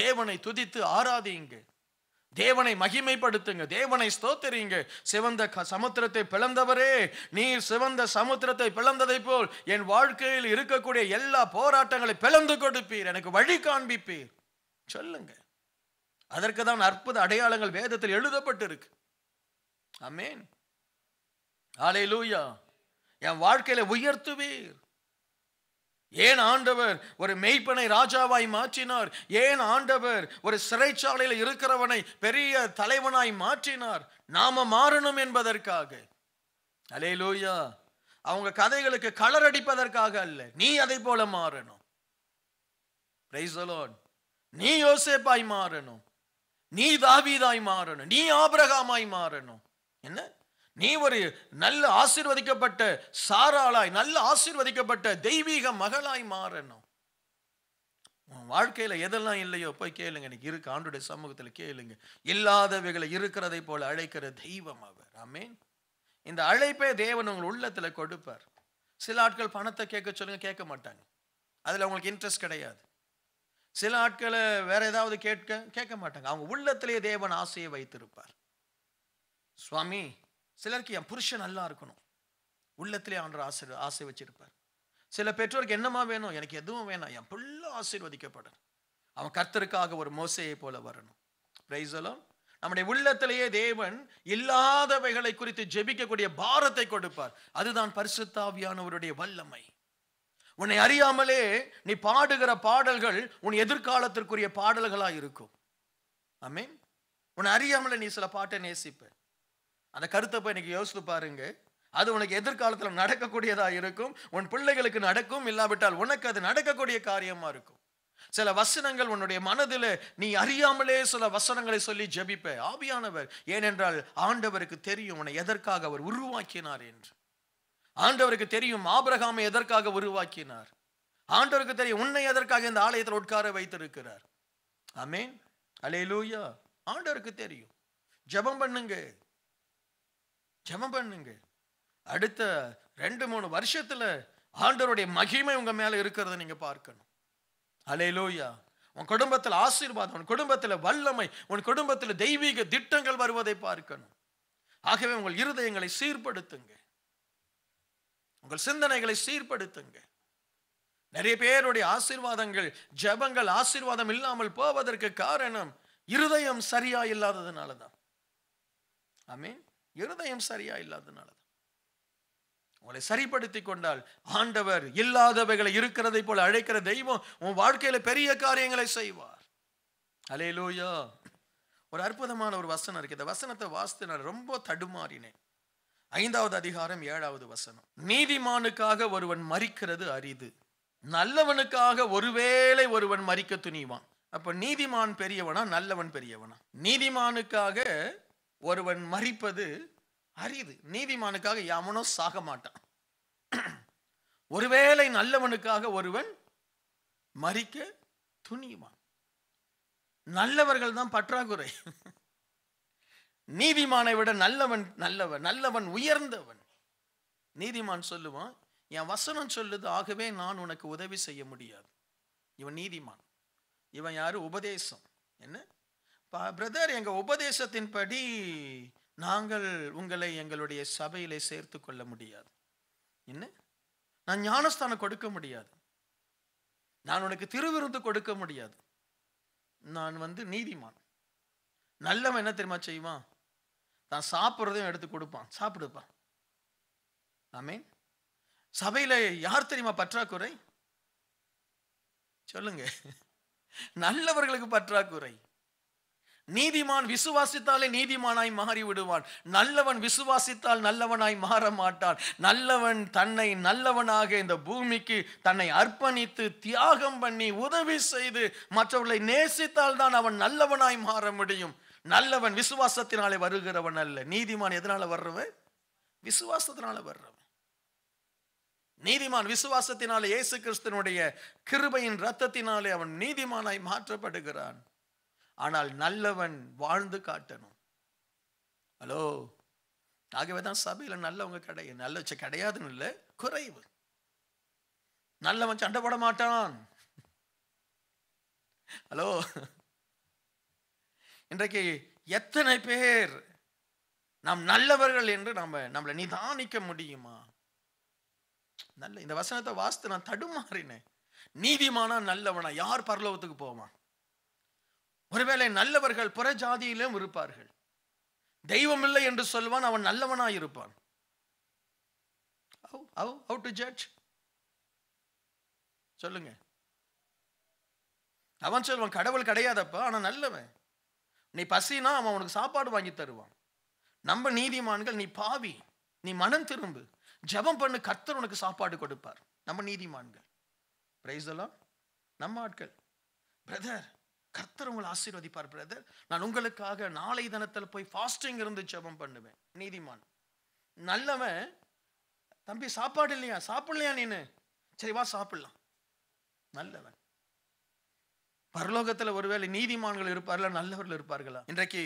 தேவனை துதித்து ஆராதியுங்க தேவனை மகிமைப்படுத்துங்க தேவனை ஸ்தோத்திரிங்க சிவந்த சமுத்திரத்தை பிளந்தவரே நீ சிவந்த சமுத்திரத்தை பிளந்ததை போல் என் வாழ்க்கையில் இருக்கக்கூடிய எல்லா போராட்டங்களை பிளந்து கொடுப்பீர் எனக்கு வழி காண்பிப்பீர் சொல்லுங்க அதற்கு தான் அற்புத அடையாளங்கள் வேதத்தில் எழுதப்பட்டிருக்கு அமேன் லூயா என் வாழ்க்கையில உயர்த்துவீர் ஏன் ஆண்டவர் ஒரு மெய்ப்பனை ராஜாவாய் மாற்றினார் ஏன் ஆண்டவர் ஒரு சிறைச்சாலையில் இருக்கிறவனை பெரிய தலைவனாய் மாற்றினார் நாம மாறணும் என்பதற்காக அலே லூயா அவங்க கதைகளுக்கு கலர் அடிப்பதற்காக அல்ல நீ அதை போல மாறணும் நீ யோசேப்பாய் மாறணும் நீ தாவீதாய் மாறணும் நீ ஆபிரகாமாய் மாறணும் என்ன நீ ஒரு நல்ல ஆசிர்வதிக்கப்பட்ட சாராளாய் நல்ல ஆசிர்வதிக்கப்பட்ட தெய்வீக மகளாய் மாறணும் உன் வாழ்க்கையில் எதெல்லாம் இல்லையோ போய் கேளுங்க எனக்கு இருக்கு ஆண்டுடைய சமூகத்தில் கேளுங்க இல்லாதவைகளை இருக்கிறதை போல அழைக்கிற தெய்வம் அவர் அமீன் இந்த அழைப்பே தேவன் உங்கள் உள்ளத்தில் கொடுப்பார் சில ஆட்கள் பணத்தை கேட்க சொல்லுங்க கேட்க மாட்டாங்க அதில் அவங்களுக்கு இன்ட்ரெஸ்ட் கிடையாது சில ஆட்களை வேற ஏதாவது கேட்க கேட்க மாட்டாங்க அவங்க உள்ளத்திலேயே தேவன் ஆசையை வைத்திருப்பார் சுவாமி சிலருக்கு என் புருஷன் நல்லா இருக்கணும் உள்ளத்திலே ஆண்டு ஆசை ஆசை வச்சிருப்பார் சில பெற்றோருக்கு என்னமா வேணும் எனக்கு எதுவும் வேணாம் என் புள்ள ஆசீர்வதிக்கப்படணும் அவன் கர்த்தருக்காக ஒரு மோசையை போல வரணும் பிரைசலம் நம்முடைய உள்ளத்திலேயே தேவன் இல்லாதவைகளை குறித்து ஜெபிக்கக்கூடிய பாரத்தை கொடுப்பார் அதுதான் பரிசுத்தாவியானவருடைய வல்லமை உன்னை அறியாமலே நீ பாடுகிற பாடல்கள் உன் எதிர்காலத்திற்குரிய பாடல்களாக இருக்கும் ஆமீன் உன்னை அறியாமலே நீ சில பாட்டை நேசிப்ப அந்த கருத்தை போய் இன்னைக்கு யோசித்து பாருங்க அது உனக்கு எதிர்காலத்தில் நடக்கக்கூடியதாக இருக்கும் உன் பிள்ளைகளுக்கு நடக்கும் இல்லாவிட்டால் உனக்கு அது நடக்கக்கூடிய காரியமாக இருக்கும் சில வசனங்கள் உன்னுடைய மனதில் நீ அறியாமலே சில வசனங்களை சொல்லி ஜபிப்ப ஆவியானவர் ஏனென்றால் ஆண்டவருக்கு தெரியும் உன்னை எதற்காக அவர் உருவாக்கினார் என்று ஆண்டவருக்கு தெரியும் ஆபிரகாமை எதற்காக உருவாக்கினார் ஆண்டவருக்கு தெரியும் உன்னை எதற்காக இந்த ஆலயத்தில் உட்கார வைத்திருக்கிறார் அமேன் அலே லூயா ஆண்டவருக்கு தெரியும் ஜபம் பண்ணுங்க ஜபம் பண்ணுங்க அடுத்த ரெண்டு மூணு வருஷத்துல ஆண்டவருடைய மகிமை உங்க மேல இருக்கிறத நீங்க பார்க்கணும் அலே லூயா உன் குடும்பத்தில் ஆசீர்வாதம் உன் குடும்பத்தில் வல்லமை உன் குடும்பத்தில் தெய்வீக திட்டங்கள் வருவதை பார்க்கணும் ஆகவே உங்கள் இருதயங்களை சீர்படுத்துங்க உங்கள் சிந்தனைகளை சீர்படுத்துங்க நிறைய பேருடைய ஆசீர்வாதங்கள் ஜபங்கள் ஆசீர்வாதம் இல்லாமல் போவதற்கு காரணம் இருதயம் சரியா இல்லாததுனால தான் மீன் இருதயம் சரியா இல்லாததுனால தான் உங்களை சரிப்படுத்தி கொண்டால் ஆண்டவர் இல்லாதவைகளை இருக்கிறதை போல அழைக்கிற தெய்வம் உன் வாழ்க்கையில பெரிய காரியங்களை செய்வார் அலே லோயா ஒரு அற்புதமான ஒரு வசனம் இருக்கு இந்த வசனத்தை வாசித்து நான் ரொம்ப தடுமாறினேன் ஐந்தாவது அதிகாரம் ஏழாவது வசனம் நீதிமானுக்காக ஒருவன் மறிக்கிறது அரிது நல்லவனுக்காக ஒருவேளை ஒருவன் மறிக்க துணிவான் அப்ப நீதிமான் பெரியவனா நல்லவன் பெரியவனா நீதிமானுக்காக ஒருவன் மறிப்பது அரிது நீதிமானுக்காக யாமனோ சாக மாட்டான் ஒருவேளை நல்லவனுக்காக ஒருவன் மறிக்க துணிவான் நல்லவர்கள் தான் பற்றாக்குறை நீதிமானை விட நல்லவன் நல்லவன் நல்லவன் உயர்ந்தவன் நீதிமான் சொல்லுவான் என் வசனம் சொல்லுது ஆகவே நான் உனக்கு உதவி செய்ய முடியாது இவன் நீதிமான் இவன் யாரு உபதேசம் என்ன பிரதர் எங்கள் உபதேசத்தின்படி நாங்கள் உங்களை எங்களுடைய சபையிலே சேர்த்து கொள்ள முடியாது என்ன நான் ஞானஸ்தானம் கொடுக்க முடியாது நான் உனக்கு திருவிருந்து கொடுக்க முடியாது நான் வந்து நீதிமான் நல்லவன் என்ன தெரியுமா செய்வான் தான் சாப்பிட்றதையும் எடுத்து கொடுப்பான் சாப்பிடுப்பான் மீன் சபையில் யார் தெரியுமா பற்றாக்குறை சொல்லுங்க நல்லவர்களுக்கு பற்றாக்குறை நீதிமான் விசுவாசித்தாலே நீதிமானாய் மாறி விடுவான் நல்லவன் விசுவாசித்தால் நல்லவனாய் மாற மாட்டான் நல்லவன் தன்னை நல்லவனாக இந்த பூமிக்கு தன்னை அர்ப்பணித்து தியாகம் பண்ணி உதவி செய்து மற்றவர்களை நேசித்தால் தான் அவன் நல்லவனாய் மாற முடியும் நல்லவன் விசுவாசத்தினாலே வருகிறவன் அல்ல நீதிமான் எதனால வர்றவன் விசுவாசத்தினால வர்றவன் நீதிமான் விசுவாசத்தினாலே இயேசு கிறிஸ்தனுடைய கிருபையின் ரத்தத்தினாலே அவன் நீதிமானாய் மாற்றப்படுகிறான் ஆனால் நல்லவன் வாழ்ந்து காட்டணும் ஹலோ ஆகவே தான் சபையில் நல்லவங்க கிடையாது நல்ல வச்ச கிடையாதுன்னு இல்லை குறைவு நல்லவன் சண்டை போட மாட்டான் ஹலோ இன்றைக்கு எத்தனை பேர் நாம் நல்லவர்கள் என்று நாம் நம்மளை நிதானிக்க முடியுமா நல்ல இந்த வசனத்தை வாஸ்து நான் தடுமாறினேன் நீதிமானா நல்லவனா யார் பரலோகத்துக்கு போவான் ஒருவேளை நல்லவர்கள் புற ஜாதியிலும் இருப்பார்கள் தெய்வம் இல்லை என்று சொல்வான் அவன் நல்லவனாக இருப்பான் சொல்லுங்க அவன் சொல்வான் கடவுள் கிடையாதப்பா ஆனா நல்லவன் நீ பசினா அவன் உனக்கு சாப்பாடு வாங்கி தருவான் நம்ம நீதிமான்கள் நீ பாவி நீ மனம் திரும்பு ஜபம் பண்ணு கர்த்தர் உனக்கு சாப்பாடு கொடுப்பார் நம்ம நீதிமான்கள் பிரைஸ் நம்ம ஆட்கள் பிரதர் கர்த்தர் உங்களை ஆசீர்வதிப்பார் பிரதர் நான் உங்களுக்காக நாளை தினத்தில் போய் ஃபாஸ்டிங் இருந்து ஜபம் பண்ணுவேன் நீதிமான் நல்லவன் தம்பி சாப்பாடு இல்லையா சாப்பிடலையா நீனு சரி வா சாப்பிடலாம் நல்லவன் பரலோகத்தில் ஒருவேளை நீதிமான்கள் இருப்பார்களா நல்லவர்கள் இருப்பார்களா இன்றைக்கு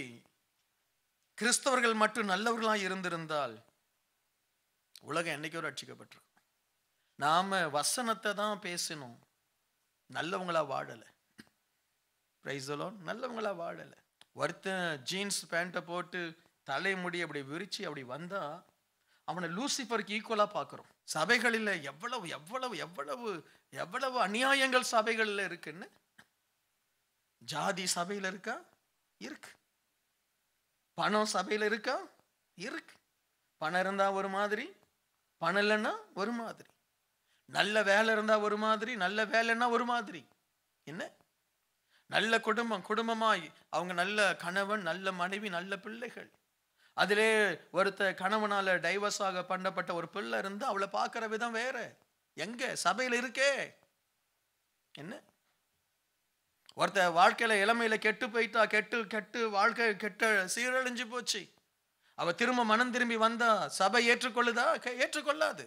கிறிஸ்தவர்கள் மட்டும் நல்லவர்களாக இருந்திருந்தால் உலகம் என்னைக்கு ஒரு அட்சிக்கப்பட்டு நாம் வசனத்தை தான் பேசணும் நல்லவங்களா வாழலை ப்ரைஸலோ நல்லவங்களா வாழலை ஒருத்தன் ஜீன்ஸ் பேண்ட்டை போட்டு தலைமுடி அப்படி விரித்து அப்படி வந்தால் அவனை லூசிஃபருக்கு ஈக்குவலாக பார்க்குறோம் சபைகளில் எவ்வளவு எவ்வளவு எவ்வளவு எவ்வளவு அநியாயங்கள் சபைகளில் இருக்குன்னு ஜாதி சபையில் இருக்கா இருக்கு பணம் சபையில் இருக்கா இருக்கு பணம் இருந்தால் ஒரு மாதிரி பணம் இல்லைன்னா ஒரு மாதிரி நல்ல வேலை இருந்தால் ஒரு மாதிரி நல்ல வேலைன்னா ஒரு மாதிரி என்ன நல்ல குடும்பம் குடும்பமாய் அவங்க நல்ல கணவன் நல்ல மனைவி நல்ல பிள்ளைகள் அதிலே ஒருத்த கணவனால் டைவர்ஸாக பண்ணப்பட்ட ஒரு பிள்ளை இருந்து அவளை பார்க்குற விதம் வேற எங்கே சபையில் இருக்கே என்ன ஒருத்த வாழ்க்கையில் இளமையில் கெட்டு போயிட்டா கெட்டு கெட்டு வாழ்க்கை கெட்ட சீரழிஞ்சு போச்சு அவள் திரும்ப மனம் திரும்பி வந்தா சபை ஏற்றுக்கொள்ளுதா ஏற்றுக்கொள்ளாது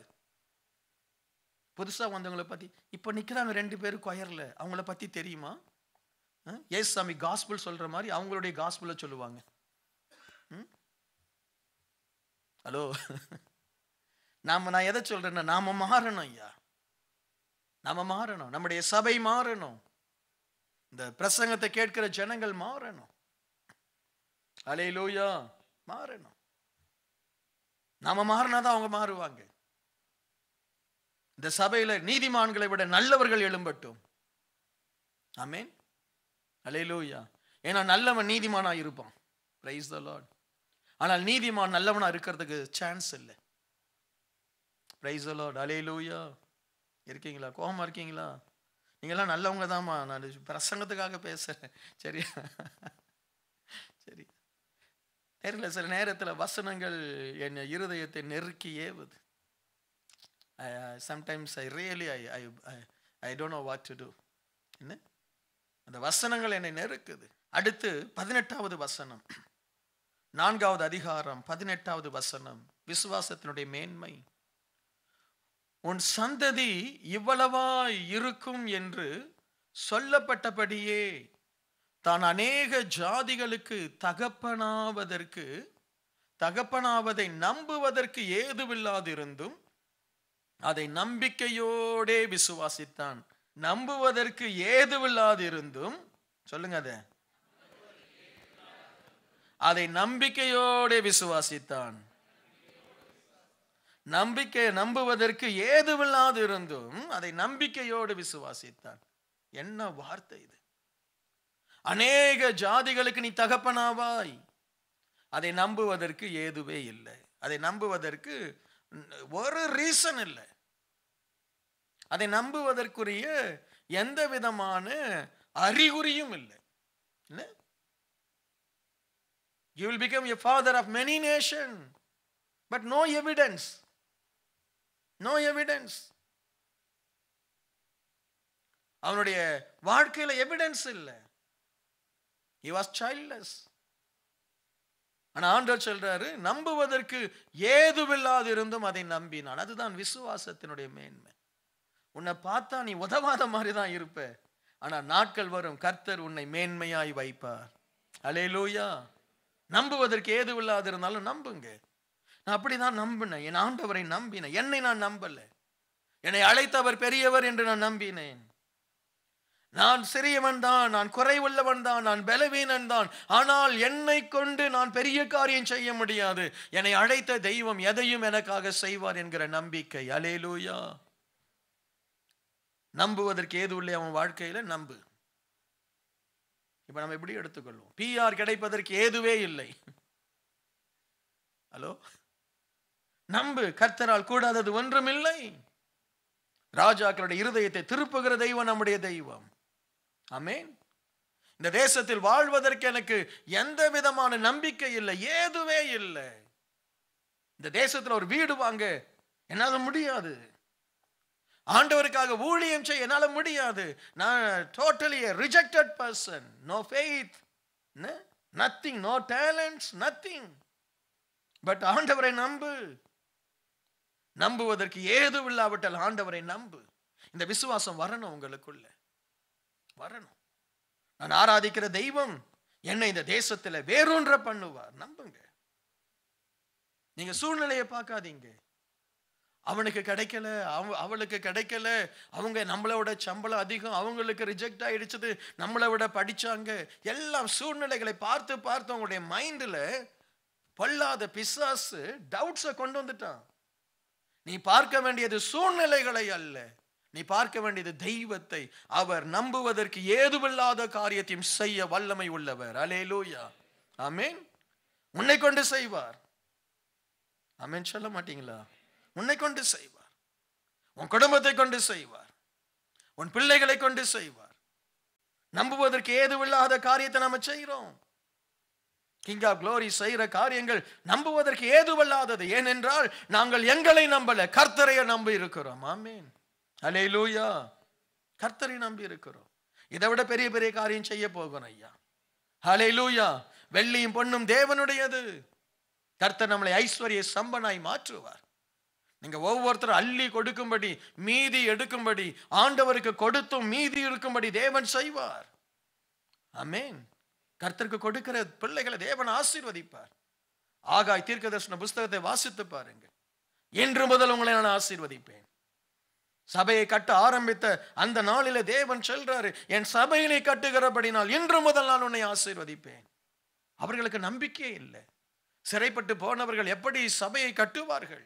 புதுசாக வந்தவங்களை பற்றி இப்போ நிற்கிறாங்க ரெண்டு பேரும் கொயரில் அவங்கள பற்றி தெரியுமா ஏசு சாமி காஸ்புல் சொல்கிற மாதிரி அவங்களுடைய காஸ்பிளை சொல்லுவாங்க ஹலோ நாம் நான் எதை சொல்கிறேன்னா நாம் மாறணும் ஐயா நாம் மாறணும் நம்முடைய சபை மாறணும் இந்த பிரசங்கத்தை கேட்கிற ஜனங்கள் மாறணும் அலே லூயா மாறணும் நாம மாறினாதான் அவங்க மாறுவாங்க இந்த சபையில நீதிமான்களை விட நல்லவர்கள் எழும்பட்டும் ஆமேன் அலே லோயா ஏன்னா நல்லவன் நீதிமானா இருப்பான் பிரைஸ் த லார்ட் ஆனால் நீதிமான் நல்லவனா இருக்கிறதுக்கு சான்ஸ் இல்லை பிரைஸ் த லார்ட் அலே லூயா இருக்கீங்களா கோபமா இருக்கீங்களா நீங்களாம் நல்லவங்க தாம்மா நான் பிரசங்கத்துக்காக பேசுகிறேன் சரியா சரி நேரில் சில நேரத்தில் வசனங்கள் என் இருதயத்தை நெருக்கி ஏவுது sometimes I really I I I don't know what to do என்ன அந்த வசனங்கள் என்னை நெருக்குது அடுத்து பதினெட்டாவது வசனம் நான்காவது அதிகாரம் பதினெட்டாவது வசனம் விசுவாசத்தினுடைய மேன்மை உன் சந்ததி இவ்வளவா இருக்கும் என்று சொல்லப்பட்டபடியே தான் அநேக ஜாதிகளுக்கு தகப்பனாவதற்கு தகப்பனாவதை நம்புவதற்கு ஏதுவில்லாதிருந்தும் அதை நம்பிக்கையோடே விசுவாசித்தான் நம்புவதற்கு ஏதுவில்லாதிருந்தும் சொல்லுங்க அதை அதை நம்பிக்கையோடே விசுவாசித்தான் நம்பிக்கை நம்புவதற்கு ஏதுவில்லாது இருந்தும் அதை நம்பிக்கையோடு விசுவாசித்தான் என்ன வார்த்தை இது அநேக ஜாதிகளுக்கு நீ தகப்பனாவாய் அதை நம்புவதற்கு ஏதுவே இல்லை அதை நம்புவதற்கு ஒரு ரீசன் இல்லை அதை நம்புவதற்குரிய எந்த விதமான அறிகுறியும் இல்லை என்ன you will become a father of many nation but no evidence no evidence அவனுடைய வாழ்க்கையில் எவிடன்ஸ் இல்லை ஹி வாஸ் சைல்ட்லெஸ் ஆனால் ஆண்டர் சொல்றாரு நம்புவதற்கு ஏதுவில்லாது இருந்தும் அதை நம்பினான் அதுதான் விசுவாசத்தினுடைய மேன்மை உன்னை பார்த்தா நீ உதவாத மாதிரி தான் இருப்ப ஆனால் நாட்கள் வரும் கர்த்தர் உன்னை மேன்மையாய் வைப்பார் அலே லூயா நம்புவதற்கு ஏதுவில்லாது இருந்தாலும் நம்புங்க நான் அப்படி தான் நம்பினேன் என் ஆண்டவரை நம்பினேன் என்னை நான் நம்பலை என்னை அழைத்தவர் பெரியவர் என்று நான் நம்பினேன் நான் சிறியவன் தான் நான் குறைவுள்ளவன் தான் நான் பலவீனன் தான் ஆனால் என்னை கொண்டு நான் பெரிய காரியம் செய்ய முடியாது என்னை அழைத்த தெய்வம் எதையும் எனக்காக செய்வார் என்கிற நம்பிக்கை அலேலூயா நம்புவதற்கு ஏது இல்லை அவன் வாழ்க்கையில் நம்பு இப்போ நம்ம எப்படி எடுத்துக்கொள்வோம் பிஆர் கிடைப்பதற்கு ஏதுவே இல்லை ஹலோ நம்பு கர்த்தரால் கூடாதது ஒன்றுமில்லை ராஜாக்களுடைய இருதயத்தை திருப்புகிற தெய்வம் நம்முடைய தெய்வம் அமேன் இந்த தேசத்தில் வாழ்வதற்கு எனக்கு எந்த விதமான நம்பிக்கை இல்லை ஏதுவே இல்லை இந்த தேசத்தில் ஒரு வீடு வாங்க என்னால் முடியாது ஆண்டவருக்காக ஊழியம் செய்ய என்னால் முடியாது நான் totally rejected person no faith nothing no talents nothing but ஆண்டவரை நம்பு நம்புவதற்கு ஏதும் இல்லாவிட்டால் ஆண்டவரை நம்பு இந்த விசுவாசம் வரணும் உங்களுக்குள்ள வரணும் நான் ஆராதிக்கிற தெய்வம் என்னை இந்த தேசத்தில் வேறொன்ற பண்ணுவார் நம்புங்க நீங்க சூழ்நிலையை பார்க்காதீங்க அவனுக்கு கிடைக்கல அவ அவளுக்கு கிடைக்கல அவங்க விட சம்பளம் அதிகம் அவங்களுக்கு ரிஜெக்ட் ஆயிடுச்சது நம்மளை விட படித்தாங்க எல்லாம் சூழ்நிலைகளை பார்த்து பார்த்து அவங்களுடைய மைண்டில் பொல்லாத பிசாசு டவுட்ஸை கொண்டு வந்துட்டான் நீ பார்க்க வேண்டியது சூழ்நிலைகளை அல்ல நீ பார்க்க வேண்டியது தெய்வத்தை அவர் நம்புவதற்கு ஏதுவில்லாத காரியத்தையும் செய்ய வல்லமை உள்ளவர் அலே லூயா உன்னை கொண்டு செய்வார் ஆமேன் சொல்ல மாட்டீங்களா உன்னை கொண்டு செய்வார் உன் குடும்பத்தை கொண்டு செய்வார் உன் பிள்ளைகளை கொண்டு செய்வார் நம்புவதற்கு ஏதுவில்லாத காரியத்தை நம்ம செய்கிறோம் கிங் ஆஃப் க்ளோரி செய்கிற காரியங்கள் நம்புவதற்கு ஏதுவல்லாதது ஏனென்றால் நாங்கள் எங்களை நம்பல கர்த்தரையை நம்பி இருக்கிறோம் ஆமீன் அலே லூயா கர்த்தரை நம்பி இருக்கிறோம் இதை விட பெரிய பெரிய காரியம் செய்ய போகணும் ஐயா ஹலே லூயா வெள்ளியும் பொண்ணும் தேவனுடையது கர்த்தர் நம்மளை ஐஸ்வர்ய சம்பனாய் மாற்றுவார் நீங்க ஒவ்வொருத்தரும் அள்ளி கொடுக்கும்படி மீதி எடுக்கும்படி ஆண்டவருக்கு கொடுத்தும் மீதி இருக்கும்படி தேவன் செய்வார் அமேன் கர்த்தருக்கு கொடுக்கிற பிள்ளைகளை தேவன் ஆசீர்வதிப்பார் ஆகாய் தீர்க்க தரிசன புஸ்தகத்தை வாசித்து பாருங்கள் இன்று முதல் உங்களை நான் ஆசீர்வதிப்பேன் சபையை கட்ட ஆரம்பித்த அந்த நாளில தேவன் செல்றாரு என் சபையினை கட்டுகிறபடினால் இன்று முதல் நான் உன்னை ஆசீர்வதிப்பேன் அவர்களுக்கு நம்பிக்கையே இல்லை சிறைப்பட்டு போனவர்கள் எப்படி சபையை கட்டுவார்கள்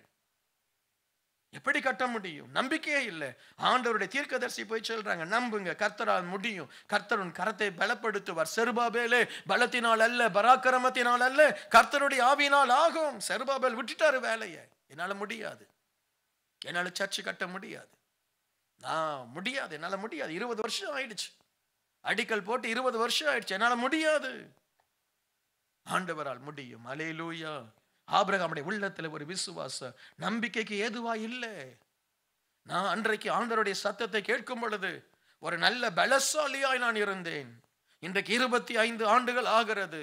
எப்படி கட்ட முடியும் நம்பிக்கையே இல்லை ஆண்டவருடைய தீர்க்கதரிசி போய் சொல்றாங்க நம்புங்க கர்த்தரால் முடியும் கர்த்தருன் கரத்தை பலப்படுத்துவார் செருபாபேலே பலத்தினால் அல்ல பராக்கிரமத்தினால் அல்ல கர்த்தருடைய ஆவியினால் ஆகும் செருபாபேல் விட்டுட்டாரு வேலையை என்னால் முடியாது என்னால் சர்ச்சு கட்ட முடியாது நான் முடியாது என்னால் முடியாது இருபது வருஷம் ஆயிடுச்சு அடிக்கல் போட்டு இருபது வருஷம் ஆயிடுச்சு என்னால் முடியாது ஆண்டவரால் முடியும் அலே லூயா ஆபிரகாமுடைய உள்ளத்தில் ஒரு விசுவாசம் நம்பிக்கைக்கு ஏதுவா இல்லை நான் அன்றைக்கு ஆண்டருடைய சத்தத்தை கேட்கும் பொழுது ஒரு நல்ல பலசாலியாய் நான் இருந்தேன் இன்றைக்கு இருபத்தி ஐந்து ஆண்டுகள் ஆகிறது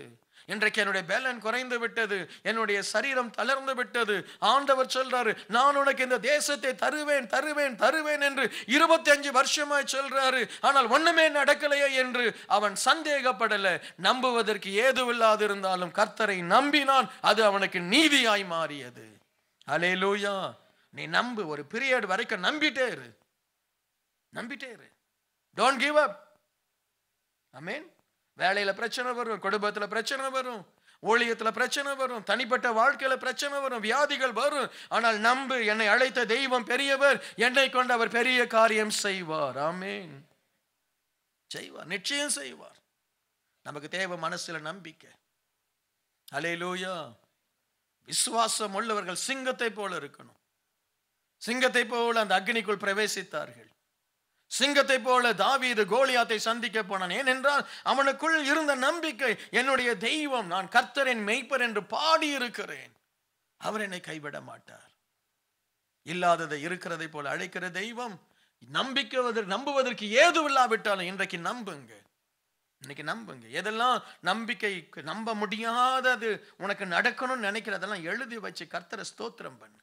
இன்றைக்கு என்னுடைய பேலன் குறைந்து விட்டது என்னுடைய சரீரம் தளர்ந்து விட்டது ஆண்டவர் சொல்றாரு நான் உனக்கு இந்த தேசத்தை தருவேன் தருவேன் தருவேன் என்று இருபத்தஞ்சு வருஷமாய் சொல்றாரு ஆனால் ஒண்ணுமே நடக்கலையே என்று அவன் சந்தேகப்படல நம்புவதற்கு ஏதுவில்லாது இருந்தாலும் கர்த்தரை நம்பினான் அது அவனுக்கு நீதியாய் மாறியது அலே லூயா நீ நம்பு ஒரு பீரியட் வரைக்கும் நம்பிட்டே இரு நம்பிட்டே இரு டோன்ட் கிவ் அப் ஐ மீன் வேலையில் பிரச்சனை வரும் குடும்பத்தில் பிரச்சனை வரும் ஊழியத்தில் பிரச்சனை வரும் தனிப்பட்ட வாழ்க்கையில் பிரச்சனை வரும் வியாதிகள் வரும் ஆனால் நம்பு என்னை அழைத்த தெய்வம் பெரியவர் என்னை கொண்டு அவர் பெரிய காரியம் செய்வார் ஆமேன் செய்வார் நிச்சயம் செய்வார் நமக்கு தேவை மனசுல நம்பிக்கை அலையிலூயா விசுவாசம் உள்ளவர்கள் சிங்கத்தை போல இருக்கணும் சிங்கத்தை போல அந்த அக்னிக்குள் பிரவேசித்தார்கள் சிங்கத்தை போல தாவீது கோலியாத்தை சந்திக்க போனான் ஏனென்றால் அவனுக்குள் இருந்த நம்பிக்கை என்னுடைய தெய்வம் நான் கர்த்தரின் மெய்ப்பர் என்று பாடியிருக்கிறேன் அவர் என்னை கைவிட மாட்டார் இல்லாததை இருக்கிறதை போல அழைக்கிற தெய்வம் நம்பிக்குவதற்கு நம்புவதற்கு ஏது இல்லாவிட்டாலும் இன்றைக்கு நம்புங்க இன்னைக்கு நம்புங்க எதெல்லாம் நம்பிக்கை நம்ப முடியாதது உனக்கு நடக்கணும்னு நினைக்கிறதெல்லாம் எழுதி வச்சு கர்த்தரை ஸ்தோத்திரம் பண்ணு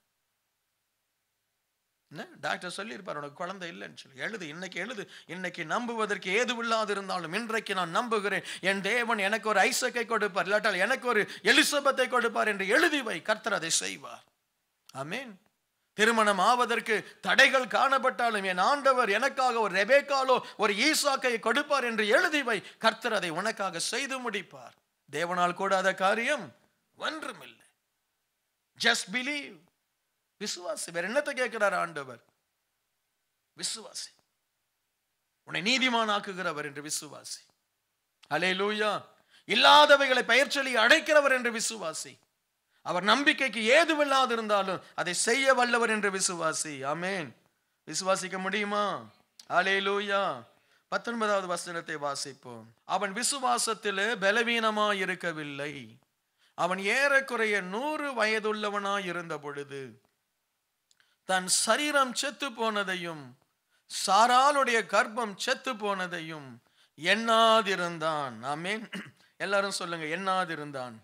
என்ன டாக்டர் சொல்லியிருப்பார் உனக்கு குழந்தை இல்லைன்னு சொல்லி எழுது இன்னைக்கு எழுது இன்னைக்கு நம்புவதற்கு இல்லாது இருந்தாலும் இன்றைக்கு நான் நம்புகிறேன் என் தேவன் எனக்கு ஒரு ஐசக்கை கொடுப்பார் இல்லாட்டால் எனக்கு ஒரு எலிசபத்தை கொடுப்பார் என்று எழுதி வை கர்த்தர் அதை செய்வார் அமீன் திருமணம் ஆவதற்கு தடைகள் காணப்பட்டாலும் என் ஆண்டவர் எனக்காக ஒரு ரெபேக்காலோ ஒரு ஈசாக்கை கொடுப்பார் என்று எழுதி வை கர்த்தர் அதை உனக்காக செய்து முடிப்பார் தேவனால் கூடாத காரியம் ஒன்றுமில்லை ஜஸ்ட் பிலீவ் விசுவாசி வேற என்னத்தை கேட்கிறார் ஆண்டவர் விசுவாசி உன்னை நீதிமான் ஆக்குகிறவர் என்று விசுவாசி அலே லூயா இல்லாதவைகளை பயிற்சலி அடைக்கிறவர் என்று விசுவாசி அவர் நம்பிக்கைக்கு ஏதுமில்லாது இருந்தாலும் அதை செய்ய வல்லவர் என்று விசுவாசி ஆமேன் விசுவாசிக்க முடியுமா அலே லூயா பத்தொன்பதாவது வசனத்தை வாசிப்போம் அவன் விசுவாசத்தில் பலவீனமாய் இருக்கவில்லை அவன் ஏறக்குறைய நூறு வயதுள்ளவனாய் இருந்த பொழுது தன் சரீரம் செத்து போனதையும் சாராளுடைய கர்ப்பம் செத்து போனதையும் எண்ணாதிருந்தான் ஆமேன் எல்லாரும் சொல்லுங்க எண்ணாதிருந்தான்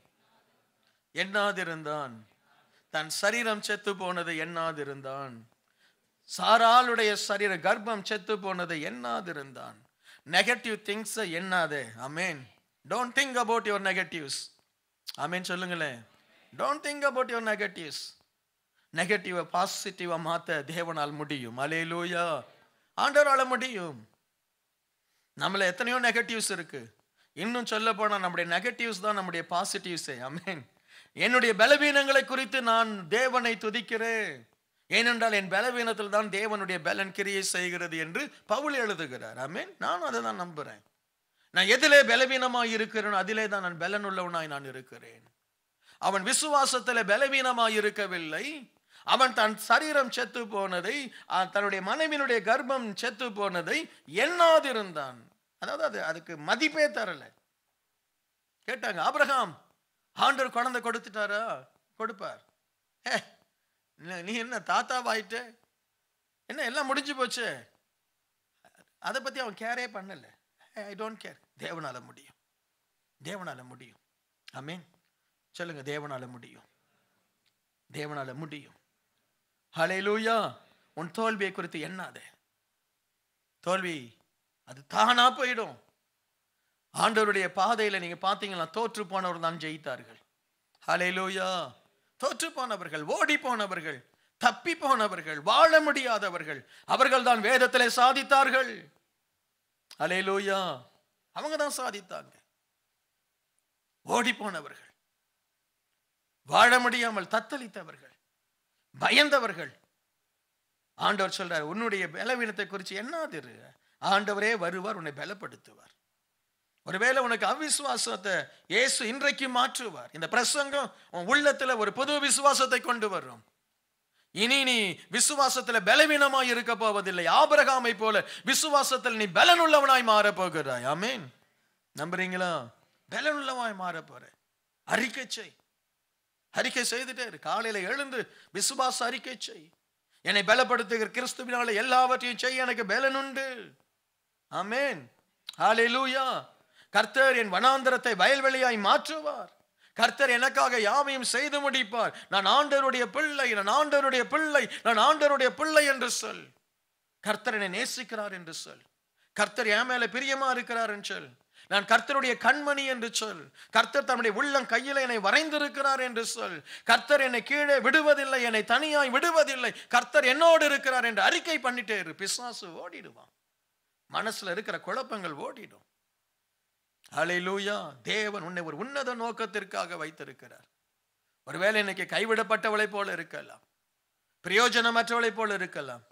எண்ணாதிருந்தான் தன் சரீரம் செத்து போனதை எண்ணாதிருந்தான் சாராளுடைய சரீர கர்ப்பம் செத்து போனதை எண்ணாதிருந்தான் நெகட்டிவ் திங்ஸை எண்ணாதே amen don't think about your negatives amen சொல்லுங்களேன் don't think about your negatives நெகட்டிவை பாசிட்டிவாக மாற்ற தேவனால் முடியும் அலையிலூயா ஆண்டவரால் முடியும் நம்மள எத்தனையோ நெகட்டிவ்ஸ் இருக்குது இன்னும் சொல்ல போனால் நம்முடைய நெகட்டிவ்ஸ் தான் நம்முடைய பாசிட்டிவ்ஸே அமேன் என்னுடைய பலவீனங்களை குறித்து நான் தேவனை துதிக்கிறேன் ஏனென்றால் என் பலவீனத்தில் தான் தேவனுடைய பலன் கிரியை செய்கிறது என்று பவுல் எழுதுகிறார் அமேன் நானும் அதை தான் நம்புகிறேன் நான் எதிலே பலவீனமாக இருக்கிறேன் அதிலே தான் நான் உள்ளவனாய் நான் இருக்கிறேன் அவன் விசுவாசத்தில் பலவீனமாக இருக்கவில்லை அவன் தன் சரீரம் செத்து போனதை தன்னுடைய மனைவியினுடைய கர்ப்பம் செத்து போனதை எண்ணாதிருந்தான் அதாவது அது அதுக்கு மதிப்பே தரலை கேட்டாங்க ஆபிரகாம் ஆண்டர் குழந்தை கொடுத்துட்டாரா கொடுப்பார் ஏ நீ என்ன தாத்தாவாயிட்டு என்ன எல்லாம் முடிஞ்சு போச்சு அதை பற்றி அவன் கேரே பண்ணலை ஐ டோன்ட் கேர் தேவனால் முடியும் தேவனால் முடியும் ஐ மீன் சொல்லுங்கள் தேவனால் முடியும் தேவனால் முடியும் ஹலேலூயா உன் தோல்வியை குறித்து அது தோல்வி அது தானா போயிடும் ஆண்டவருடைய பாதையில் நீங்கள் பார்த்தீங்கன்னா தோற்று போனவர் தான் ஜெயித்தார்கள் ஹலேலூயா தோற்று போனவர்கள் ஓடி போனவர்கள் தப்பி போனவர்கள் வாழ முடியாதவர்கள் அவர்கள் தான் வேதத்தில் சாதித்தார்கள் அலேலூயா அவங்க தான் சாதித்தாங்க ஓடி போனவர்கள் வாழ முடியாமல் தத்தளித்தவர்கள் பயந்தவர்கள் ஆண்டவர் சொல்றார் உன்னுடைய பலவீனத்தை குறித்து என்ன திரு ஆண்டவரே வருவார் உன்னை பலப்படுத்துவார் ஒருவேளை உனக்கு அவிசுவாசத்தை இயேசு இன்றைக்கு மாற்றுவார் இந்த பிரசங்கம் உன் உள்ளத்தில் ஒரு புது விசுவாசத்தை கொண்டு வரும் இனி நீ விசுவாசத்தில் பலவீனமாய் இருக்க போவதில்லை ஆபரகாமை போல விசுவாசத்தில் நீ பலனுள்ளவனாய் மாற போகிறாய் ஆமீன் நம்புறீங்களா பலனுள்ளவாய் மாற போற அறிக்கை செய் அறிக்கை செய்துட்டே இரு காலையில் எழுந்து விசுவாச அறிக்கை செய் என்னை பலப்படுத்துகிற கிறிஸ்துவினால எல்லாவற்றையும் செய்ய எனக்கு பேலனுண்டு ஆமேன் ஆலே லூயா கர்த்தர் என் வனாந்திரத்தை வயல்வெளியாய் மாற்றுவார் கர்த்தர் எனக்காக யாவையும் செய்து முடிப்பார் நான் ஆண்டருடைய பிள்ளை நான் ஆண்டருடைய பிள்ளை நான் ஆண்டருடைய பிள்ளை என்று சொல் கர்த்தர் என்னை நேசிக்கிறார் என்று சொல் கர்த்தர் என் மேல பிரியமா இருக்கிறார் என்று சொல் நான் கர்த்தருடைய கண்மணி என்று சொல் கர்த்தர் தன்னுடைய உள்ளம் கையில் என்னை வரைந்திருக்கிறார் என்று சொல் கர்த்தர் என்னை கீழே விடுவதில்லை என்னை தனியாய் விடுவதில்லை கர்த்தர் என்னோடு இருக்கிறார் என்று அறிக்கை பண்ணிட்டே இரு பிசாசு ஓடிடுவான் மனசுல இருக்கிற குழப்பங்கள் ஓடிடும் அலை லூயா தேவன் உன்னை ஒரு உன்னத நோக்கத்திற்காக வைத்திருக்கிறார் ஒருவேளை இன்னைக்கு கைவிடப்பட்டவளை போல இருக்கலாம் பிரயோஜனமற்றவளை போல இருக்கலாம்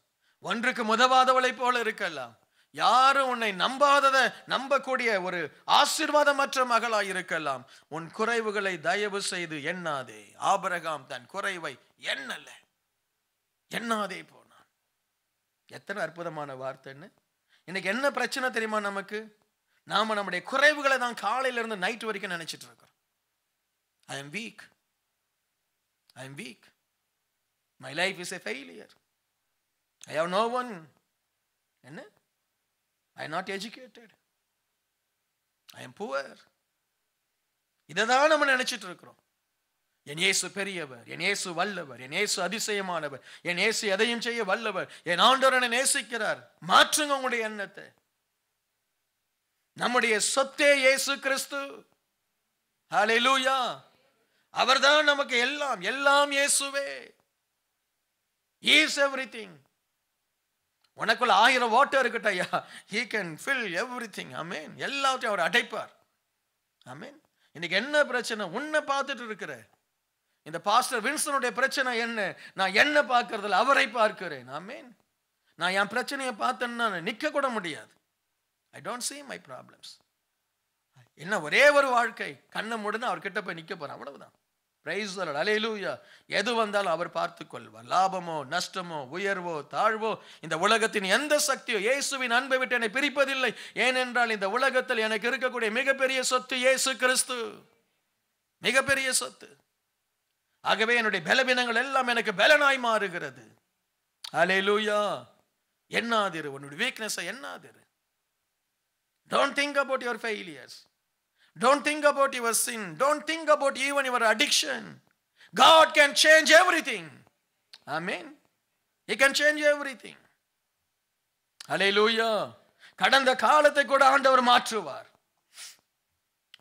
ஒன்றுக்கு முதவாதவளை போல இருக்கலாம் யாரும் உன்னை நம்பாதத நம்பக்கூடிய ஒரு ஆசிர்வாதமற்ற மகளாய் இருக்கலாம் உன் குறைவுகளை தயவு செய்து எண்ணாதே ஆபரகாம் தன் குறைவை எண்ணல எண்ணாதே போனான் எத்தனை அற்புதமான வார்த்தைன்னு இன்னைக்கு என்ன பிரச்சனை தெரியுமா நமக்கு நாம நம்முடைய குறைவுகளை தான் இருந்து நைட் வரைக்கும் நினைச்சிட்டு இருக்கிறோம் I am weak I am weak my life is a failure I have no one என்ன I not educated I am poor இதை தான் நம்ம நினைச்சிட்டு இருக்கிறோம் என் இயேசு பெரியவர் என் இயேசு வல்லவர் என் இயேசு அதிசயமானவர் என் இயேசு எதையும் செய்ய வல்லவர் என் ஆண்டவர் என்னை நேசிக்கிறார் மாற்றுங்க உங்களுடைய எண்ணத்தை நம்முடைய சொத்தே இயேசு கிறிஸ்து ஹலே லூயா அவர்தான் நமக்கு எல்லாம் எல்லாம் இயேசுவே இஸ் எவ்ரி திங் உனக்குள்ள ஆயிரம் ஓட்டு இருக்கட்டும் ஐயா he can fill everything amen எல்லாத்தையும் அவர் அடைப்பார் அமீன் இன்னைக்கு என்ன பிரச்சனை உன்னை பார்த்துட்டு இருக்கிற இந்த பாஸ்டர் வின்சனுடைய பிரச்சனை என்ன நான் என்ன பார்க்கறதுல அவரை பார்க்கிறேன் அமீன் நான் என் பிரச்சனையை பார்த்தேன்னா நிற்க கூட முடியாது I don't see my problems என்ன ஒரே ஒரு வாழ்க்கை கண்ணை முடனே அவர்கிட்ட போய் நிற்க போகிறேன் அவ்வளவுதான் பிரைஸ் அலையிலூயா எது வந்தாலும் அவர் பார்த்து கொள்வார் லாபமோ நஷ்டமோ உயர்வோ தாழ்வோ இந்த உலகத்தின் எந்த சக்தியோ இயேசுவின் அன்பை விட்டு என்னை பிரிப்பதில்லை ஏனென்றால் இந்த உலகத்தில் எனக்கு இருக்கக்கூடிய மிகப்பெரிய சொத்து இயேசு கிறிஸ்து மிகப்பெரிய சொத்து ஆகவே என்னுடைய பலவீனங்கள் எல்லாம் எனக்கு பலனாய் மாறுகிறது அலையிலூயா என்னாதிரு உன்னுடைய வீக்னஸ் என்னாதிரு don't think about your failures Don't think about your sin. Don't think about even your addiction. God can change everything. Amen. He can change everything. Hallelujah கடந்த காலத்தை கூட ஆண்டவர் மாற்றுவார்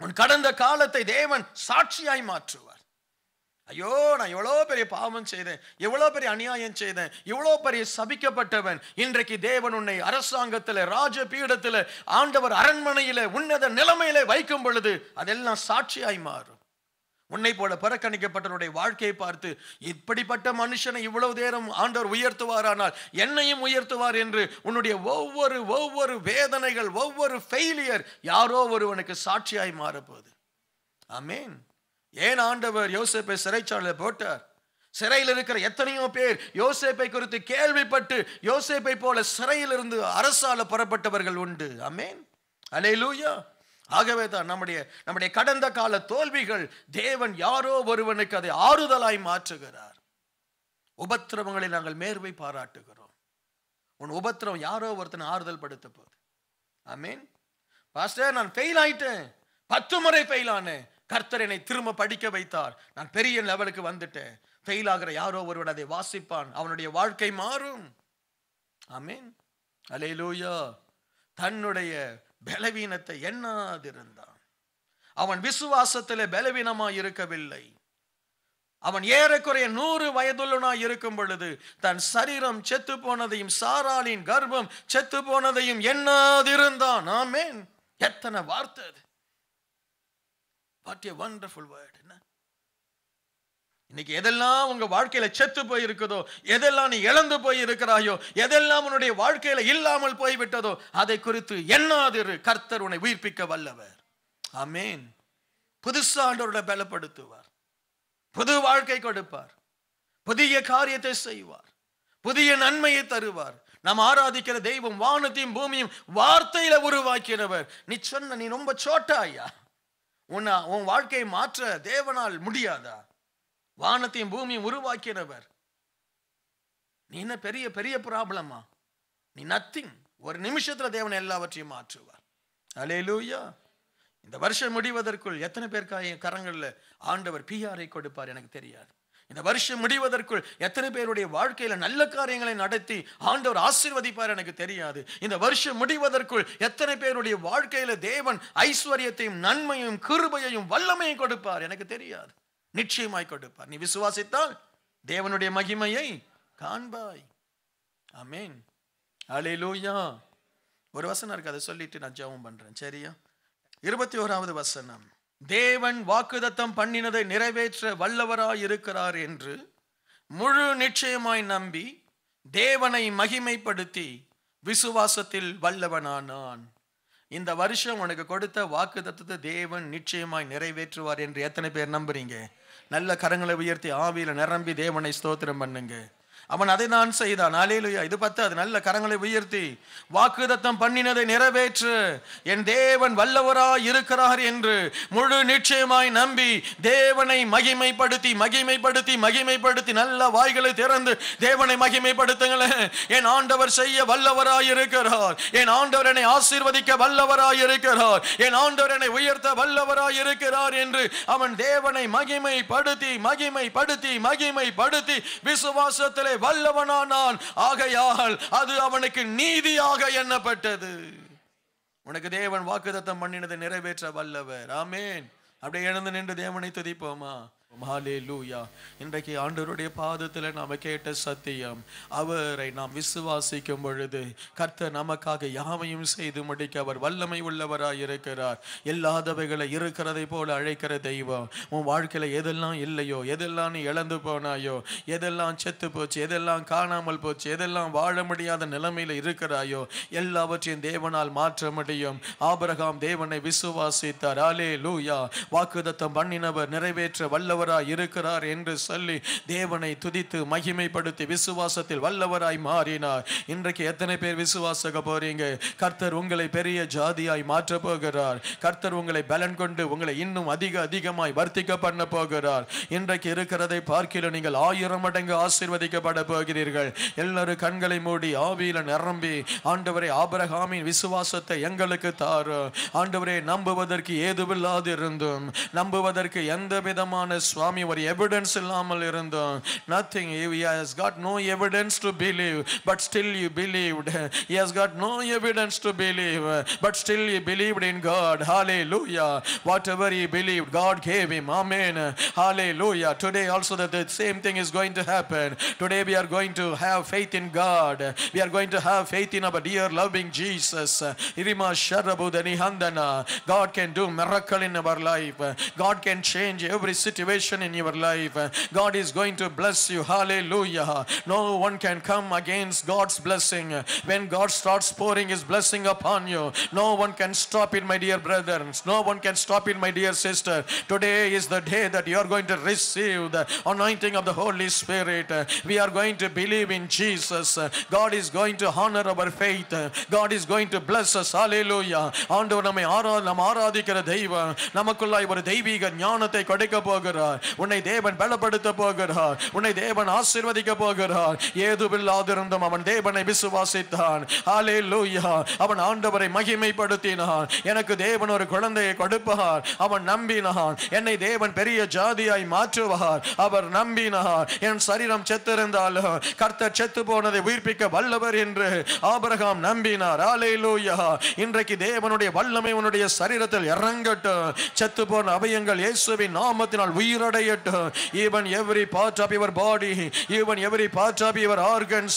உன் கடந்த காலத்தை தேவன் சாட்சியாய் மாற்றுவார் ஐயோ நான் எவ்வளோ பெரிய பாவம் செய்தேன் எவ்வளோ பெரிய அநியாயம் செய்தேன் எவ்வளோ பெரிய சபிக்கப்பட்டவன் இன்றைக்கு தேவன் உன்னை அரசாங்கத்தில் ராஜ பீடத்தில் ஆண்டவர் அரண்மனையில் உன்னத நிலைமையில வைக்கும் பொழுது அதெல்லாம் சாட்சியாய் மாறும் உன்னை போல புறக்கணிக்கப்பட்டவருடைய வாழ்க்கையை பார்த்து இப்படிப்பட்ட மனுஷனை இவ்வளவு நேரம் ஆண்டவர் உயர்த்துவாரானால் என்னையும் உயர்த்துவார் என்று உன்னுடைய ஒவ்வொரு ஒவ்வொரு வேதனைகள் ஒவ்வொரு ஃபெயிலியர் யாரோ ஒருவனுக்கு சாட்சியாய் மாறப்போகுது ஆமேன் ஏன் ஆண்டவர் யோசேப்பை சிறைச்சாலையில் போட்டார் சிறையில் இருக்கிற எத்தனையோ பேர் யோசேப்பை குறித்து கேள்விப்பட்டு யோசேப்பை போல சிறையிலிருந்து அரசால புறப்பட்டவர்கள் உண்டு அமேன் அலே லூயா ஆகவே தான் நம்முடைய நம்முடைய கடந்த கால தோல்விகள் தேவன் யாரோ ஒருவனுக்கு அதை ஆறுதலாய் மாற்றுகிறார் உபத்திரவங்களை நாங்கள் மேர்வை பாராட்டுகிறோம் உன் உபத்திரவம் யாரோ ஒருத்தனை ஆறுதல் படுத்த போகுது ஐ மீன் பாஸ்டர் நான் ஃபெயில் ஆயிட்டேன் பத்து முறை ஃபெயில் ஆனேன் கர்த்தர் என்னை திரும்ப படிக்க வைத்தார் நான் பெரிய லெவலுக்கு வந்துட்டேன் ஃபெயில் ஆகிற யாரோ ஒருவன் அதை வாசிப்பான் அவனுடைய வாழ்க்கை மாறும் ஆமீன் அலையிலூயா தன்னுடைய பலவீனத்தை எண்ணாதிருந்தான் அவன் விசுவாசத்தில் பலவீனமா இருக்கவில்லை அவன் ஏறக்குறைய நூறு வயதுள்ளனாய் இருக்கும் பொழுது தன் சரீரம் செத்து போனதையும் சாராளின் கர்ப்பம் செத்து போனதையும் எண்ணாதிருந்தான் ஆமேன் எத்தனை வார்த்தை அது வாட் ஏ வண்டர்ஃபுல் வேர்ட் என்ன இன்னைக்கு எதெல்லாம் உங்க வாழ்க்கையில செத்து போய் இருக்குதோ எதெல்லாம் நீ இழந்து போய் இருக்கிறாயோ எதெல்லாம் உன்னுடைய வாழ்க்கையில இல்லாமல் போய்விட்டதோ அதை குறித்து என்னாதிரு கர்த்தர் உன்னை உயிர்ப்பிக்க வல்லவர் அமேன் புதுசாண்டோட பலப்படுத்துவார் புது வாழ்க்கை கொடுப்பார் புதிய காரியத்தை செய்வார் புதிய நன்மையை தருவார் நாம் ஆராதிக்கிற தெய்வம் வானத்தையும் பூமியும் வார்த்தையில உருவாக்கிறவர் நீ சொன்ன நீ ரொம்ப சோட்டா ஐயா உன்னை உன் வாழ்க்கையை மாற்ற தேவனால் முடியாதா வானத்தையும் பூமியும் உருவாக்கிறவர் நீ என்ன பெரிய பெரிய ப்ராப்ளமா நீ நத்திங் ஒரு நிமிஷத்தில் தேவன் எல்லாவற்றையும் மாற்றுவார் அலே லூயா இந்த வருஷம் முடிவதற்குள் எத்தனை பேர் கரங்களில் ஆண்டவர் பிஆரை கொடுப்பார் எனக்கு தெரியாது இந்த வருஷம் முடிவதற்குள் எத்தனை பேருடைய வாழ்க்கையில் நல்ல காரியங்களை நடத்தி ஆண்டவர் ஆசீர்வதிப்பார் எனக்கு தெரியாது இந்த வருஷம் முடிவதற்குள் எத்தனை பேருடைய வாழ்க்கையில் தேவன் ஐஸ்வர்யத்தையும் நன்மையும் கிருபையையும் வல்லமையும் கொடுப்பார் எனக்கு தெரியாது நிச்சயமாய் கொடுப்பார் நீ விசுவாசித்தால் தேவனுடைய மகிமையை காண்பாய் அமேன் அலையிலூயா ஒரு வசனம் இருக்கு அதை சொல்லிட்டு நான் ஜெபம் பண்றேன் சரியா இருபத்தி ஓராவது வசனம் தேவன் வாக்குதத்தம் பண்ணினதை நிறைவேற்ற வல்லவராய் இருக்கிறார் என்று முழு நிச்சயமாய் நம்பி தேவனை மகிமைப்படுத்தி விசுவாசத்தில் வல்லவனானான் இந்த வருஷம் உனக்கு கொடுத்த வாக்குதத்தத்தை தேவன் நிச்சயமாய் நிறைவேற்றுவார் என்று எத்தனை பேர் நம்புறீங்க நல்ல கரங்களை உயர்த்தி ஆவியில் நிரம்பி தேவனை ஸ்தோத்திரம் பண்ணுங்கள் அவன் அதை நான் செய்தான் அலேலுயா இது பார்த்து அது நல்ல கரங்களை உயர்த்தி வாக்குதத்தம் பண்ணினதை நிறைவேற்று என் தேவன் வல்லவரா இருக்கிறார் என்று முழு நிச்சயமாய் நம்பி தேவனை மகிமைப்படுத்தி மகிமைப்படுத்தி மகிமைப்படுத்தி நல்ல வாய்களை திறந்து தேவனை மகிமைப்படுத்துங்களேன் என் ஆண்டவர் செய்ய வல்லவராய் இருக்கிறார் என் ஆண்டவர் என்னை ஆசீர்வதிக்க வல்லவராய் இருக்கிறார் என் ஆண்டவர் என்னை உயர்த்த வல்லவராய் இருக்கிறார் என்று அவன் தேவனை மகிமைப்படுத்தி மகிமைப்படுத்தி மகிமைப்படுத்தி விசுவாசத்திலே வல்லவனானான் ஆகையால் அது அவனுக்கு நீதியாக எண்ணப்பட்டது உனக்கு தேவன் வாக்குதத்தம் பண்ணினதை நிறைவேற்ற வல்லவர் ஆமேன் அப்படியே எழுந்து நின்று தேவனை துதிப்போமா ஹாலேலூயா இன்றைக்கு ஆண்டவருடைய பாதத்தில் நாம் கேட்ட சத்தியம் அவரை நாம் விசுவாசிக்கும் பொழுது கர்த்த நமக்காக யாவையும் செய்து முடிக்க அவர் வல்லமை உள்ளவராக இருக்கிறார் இல்லாதவைகளை இருக்கிறதை போல அழைக்கிற தெய்வம் உன் வாழ்க்கையில் எதெல்லாம் இல்லையோ எதெல்லாம் நீ இழந்து போனாயோ எதெல்லாம் செத்து போச்சு எதெல்லாம் காணாமல் போச்சு எதெல்லாம் வாழ முடியாத நிலைமையில் இருக்கிறாயோ எல்லாவற்றையும் தேவனால் மாற்ற முடியும் ஆபரகாம் தேவனை விசுவாசித்தார் ஆலே லூயா வாக்குதத்தம் பண்ணினவர் நிறைவேற்ற வல்லவர் வல்லவராய் இருக்கிறார் என்று சொல்லி தேவனை துதித்து மகிமைப்படுத்தி விசுவாசத்தில் வல்லவராய் மாறினார் இன்றைக்கு எத்தனை பேர் விசுவாசக போறீங்க கர்த்தர் உங்களை பெரிய ஜாதியாய் மாற்ற போகிறார் கர்த்தர் உங்களை பலன் கொண்டு உங்களை இன்னும் அதிக அதிகமாய் வர்த்திக்க பண்ண போகிறார் இன்றைக்கு இருக்கிறதை பார்க்கிற நீங்கள் ஆயிரம் மடங்கு ஆசீர்வதிக்கப்பட போகிறீர்கள் எல்லாரும் கண்களை மூடி ஆவியில நிரம்பி ஆண்டவரை ஆபரகாமின் விசுவாசத்தை எங்களுக்கு தாரும் ஆண்டவரை நம்புவதற்கு ஏதுவில்லாது இருந்தும் நம்புவதற்கு எந்த விதமான Swami, ஒரு எவிடன்ஸ் இல்லாமல் இருந்தோம் nothing he has got no evidence to believe but still he believed he has got no evidence to believe but still he believed in God hallelujah whatever he believed God gave him amen hallelujah today also that the same thing is going to happen today we are going to have faith in God we are going to have faith in our dear loving Jesus irima sharabudani handana God can do miracle in our life God can change every situation salvation in your life. God is going to bless you. Hallelujah. No one can come against God's blessing. When God starts pouring his blessing upon you, no one can stop it, my dear brethren. No one can stop it, my dear sister. Today is the day that you are going to receive the anointing of the Holy Spirit. We are going to believe in Jesus. God is going to honor our faith. God is going to bless us. Hallelujah. ஆண்டவர் நம்மை ஆரா ஆராதிக்கிற தெய்வம் நமக்குள்ளாய் ஒரு தெய்வீக ஞானத்தை போகிறார் போகிறார் உன்னை தேவன் பலப்படுத்த போகிறார் உன்னை தேவன் ஆசிர்வதிக்க போகிறார் ஏதுவில்லாதிருந்தும் அவன் தேவனை விசுவாசித்தான் அவன் ஆண்டவரை மகிமைப்படுத்தினான் எனக்கு தேவன் ஒரு குழந்தையை கொடுப்பார் அவன் நம்பினான் என்னை தேவன் பெரிய ஜாதியாய் மாற்றுவார் அவர் நம்பினார் என் சரீரம் செத்திருந்தாலும் கர்த்தர் செத்து போனதை உயிர்ப்பிக்க வல்லவர் என்று ஆபரகாம் நம்பினார் இன்றைக்கு தேவனுடைய வல்லமை உன்னுடைய சரீரத்தில் இறங்கட்டும் செத்து போன அவயங்கள் இயேசுவின் நாமத்தினால் உயிர் சீரடையட்டும் even every part of your body even every part of your organs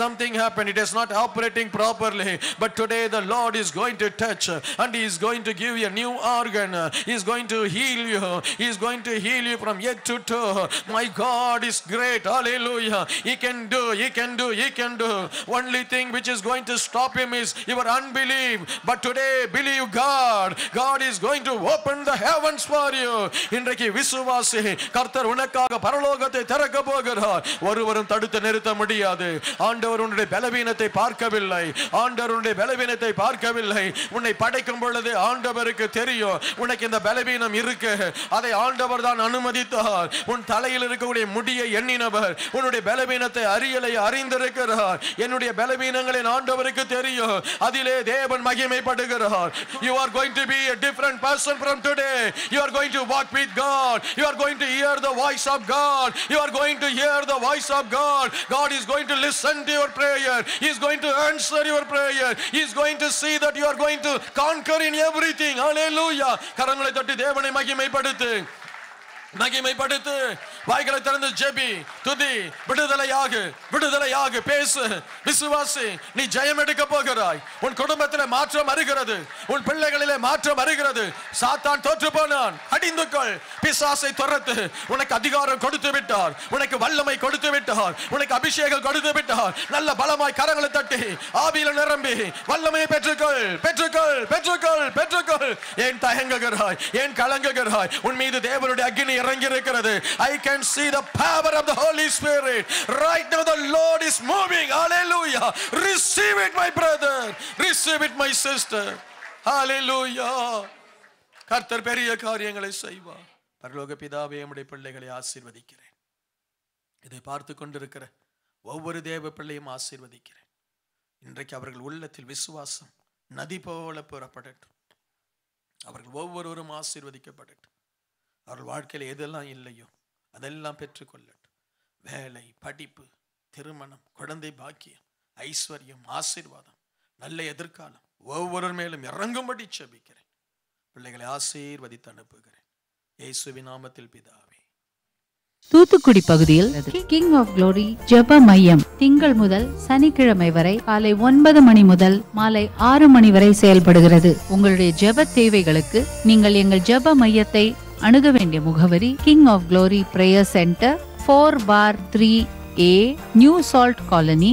something happened it is not operating properly but today the Lord is going to touch and he is going to give you a new organ he is going to heal you he is going to heal you from head to toe my God is great hallelujah he can do he can do he can do only thing which is going to stop him is your unbelief but today believe God God is going to open the heavens for you இன்றைக்கு visuva. விசுவாசி கர்த்தர் உனக்காக பரலோகத்தை திறக்க போகிறார் ஒருவரும் தடுத்து நிறுத்த முடியாது ஆண்டவர் உன்னுடைய பலவீனத்தை பார்க்கவில்லை ஆண்டவர் உன்னுடைய பலவீனத்தை பார்க்கவில்லை உன்னை படைக்கும் பொழுது ஆண்டவருக்கு தெரியும் உனக்கு இந்த பலவீனம் இருக்கு அதை ஆண்டவர் தான் அனுமதித்தார் உன் தலையில் இருக்கக்கூடிய முடியை எண்ணினவர் உன்னுடைய பலவீனத்தை அறியலை அறிந்திருக்கிறார் என்னுடைய பலவீனங்களின் ஆண்டவருக்கு தெரியும் அதிலே தேவன் மகிமைப்படுகிறார் you are going to be different person from today you are going to walk with God you You are going to hear the voice of God. You are going to hear the voice of God. God is going to listen to your prayer. He is going to answer your prayer. He is going to see that you are going to conquer in everything. Hallelujah. கரங்களை தட்டி தேவனை மகிமைப்படுத்து மகிமைப்படுத்து வாய்களை திறந்து JP துதி விடுதலையாக விடுதலையாக பேசு விசுவாசி நீ ஜெயம் எடுக்க போகிறாய் உன் குடும்பத்தில் மாற்றம் அறிகிறது உன் பிள்ளைகளிலே மாற்றம் அறிகிறது சாத்தான் தோற்று போனான் அடிந்து கொள் பிசாசை துரத்து உனக்கு அதிகாரம் கொடுத்து விட்டார் உனக்கு வல்லமை கொடுத்து விட்டார் உனக்கு அபிஷேகம் கொடுத்து விட்டார் நல்ல பலமாய் கரங்களை தட்டி ஆவியில நிரம்பி வல்லமையை பெற்றுக்கொள் பெற்றுக்கொள் பெற்றுக்கொள் பெற்றுக்கொள் ஏன் தயங்குகிறாய் ஏன் கலங்குகிறாய் உன் மீது தேவனுடைய அக்னி இறங்கி இருக்கிறது I can see the power of the Holy Spirit right now the Lord is moving hallelujah receive it my brother receive it my sister hallelujah கர்த்தர் பெரிய காரியங்களை செய்வார் பரலோக பிதாவே நம்முடைய பிள்ளைகளை ஆசீர்வதிக்கிறேன் இதை பார்த்து கொண்டிருக்கிற ஒவ்வொரு தேவ பிள்ளையும் ஆசீர்வதிக்கிறேன் இன்றைக்கு அவர்கள் உள்ளத்தில் விசுவாசம் நதி போல புறப்படட்டும் அவர்கள் ஒவ்வொருவரும் ஆசீர்வதிக்கப்படட்டும் அவர்கள் வாழ்க்கையில் எதெல்லாம் இல்லையோ அதெல்லாம் பெற்றுக்கொள்ளட்டும் வேலை படிப்பு திருமணம் குழந்தை பாக்கியம் ஐஸ்வர்யம் ஆசீர்வாதம் நல்ல எதிர்காலம் ஒவ்வொரு மேலும் இறங்கும்படி செபிக்கிறேன் பிள்ளைகளை ஆசீர்வதித்து அனுப்புகிறேன் இயேசுவி நாமத்தில் பிதாவே தூத்துக்குடி பகுதியில் கிங் ஆஃப் குளோரி ஜெப மையம் திங்கள் முதல் சனிக்கிழமை வரை காலை ஒன்பது மணி முதல் மாலை ஆறு மணி வரை செயல்படுகிறது உங்களுடைய ஜெப தேவைகளுக்கு நீங்கள் எங்கள் ஜெப மையத்தை அணுக வேண்டிய முகவரி King of Glory Prayer Centre four bar three A New Salt Colony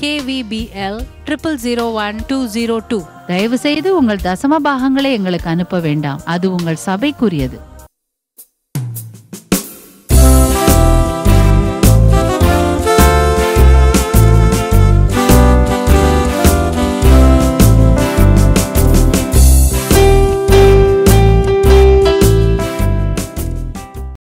KVPL triple zero one two zero two தயவு செய்து உங்கள் தசம பாகங்களை எங்களுக்கு அனுப்ப வேண்டாம் அது உங்கள் சபைக்குரியது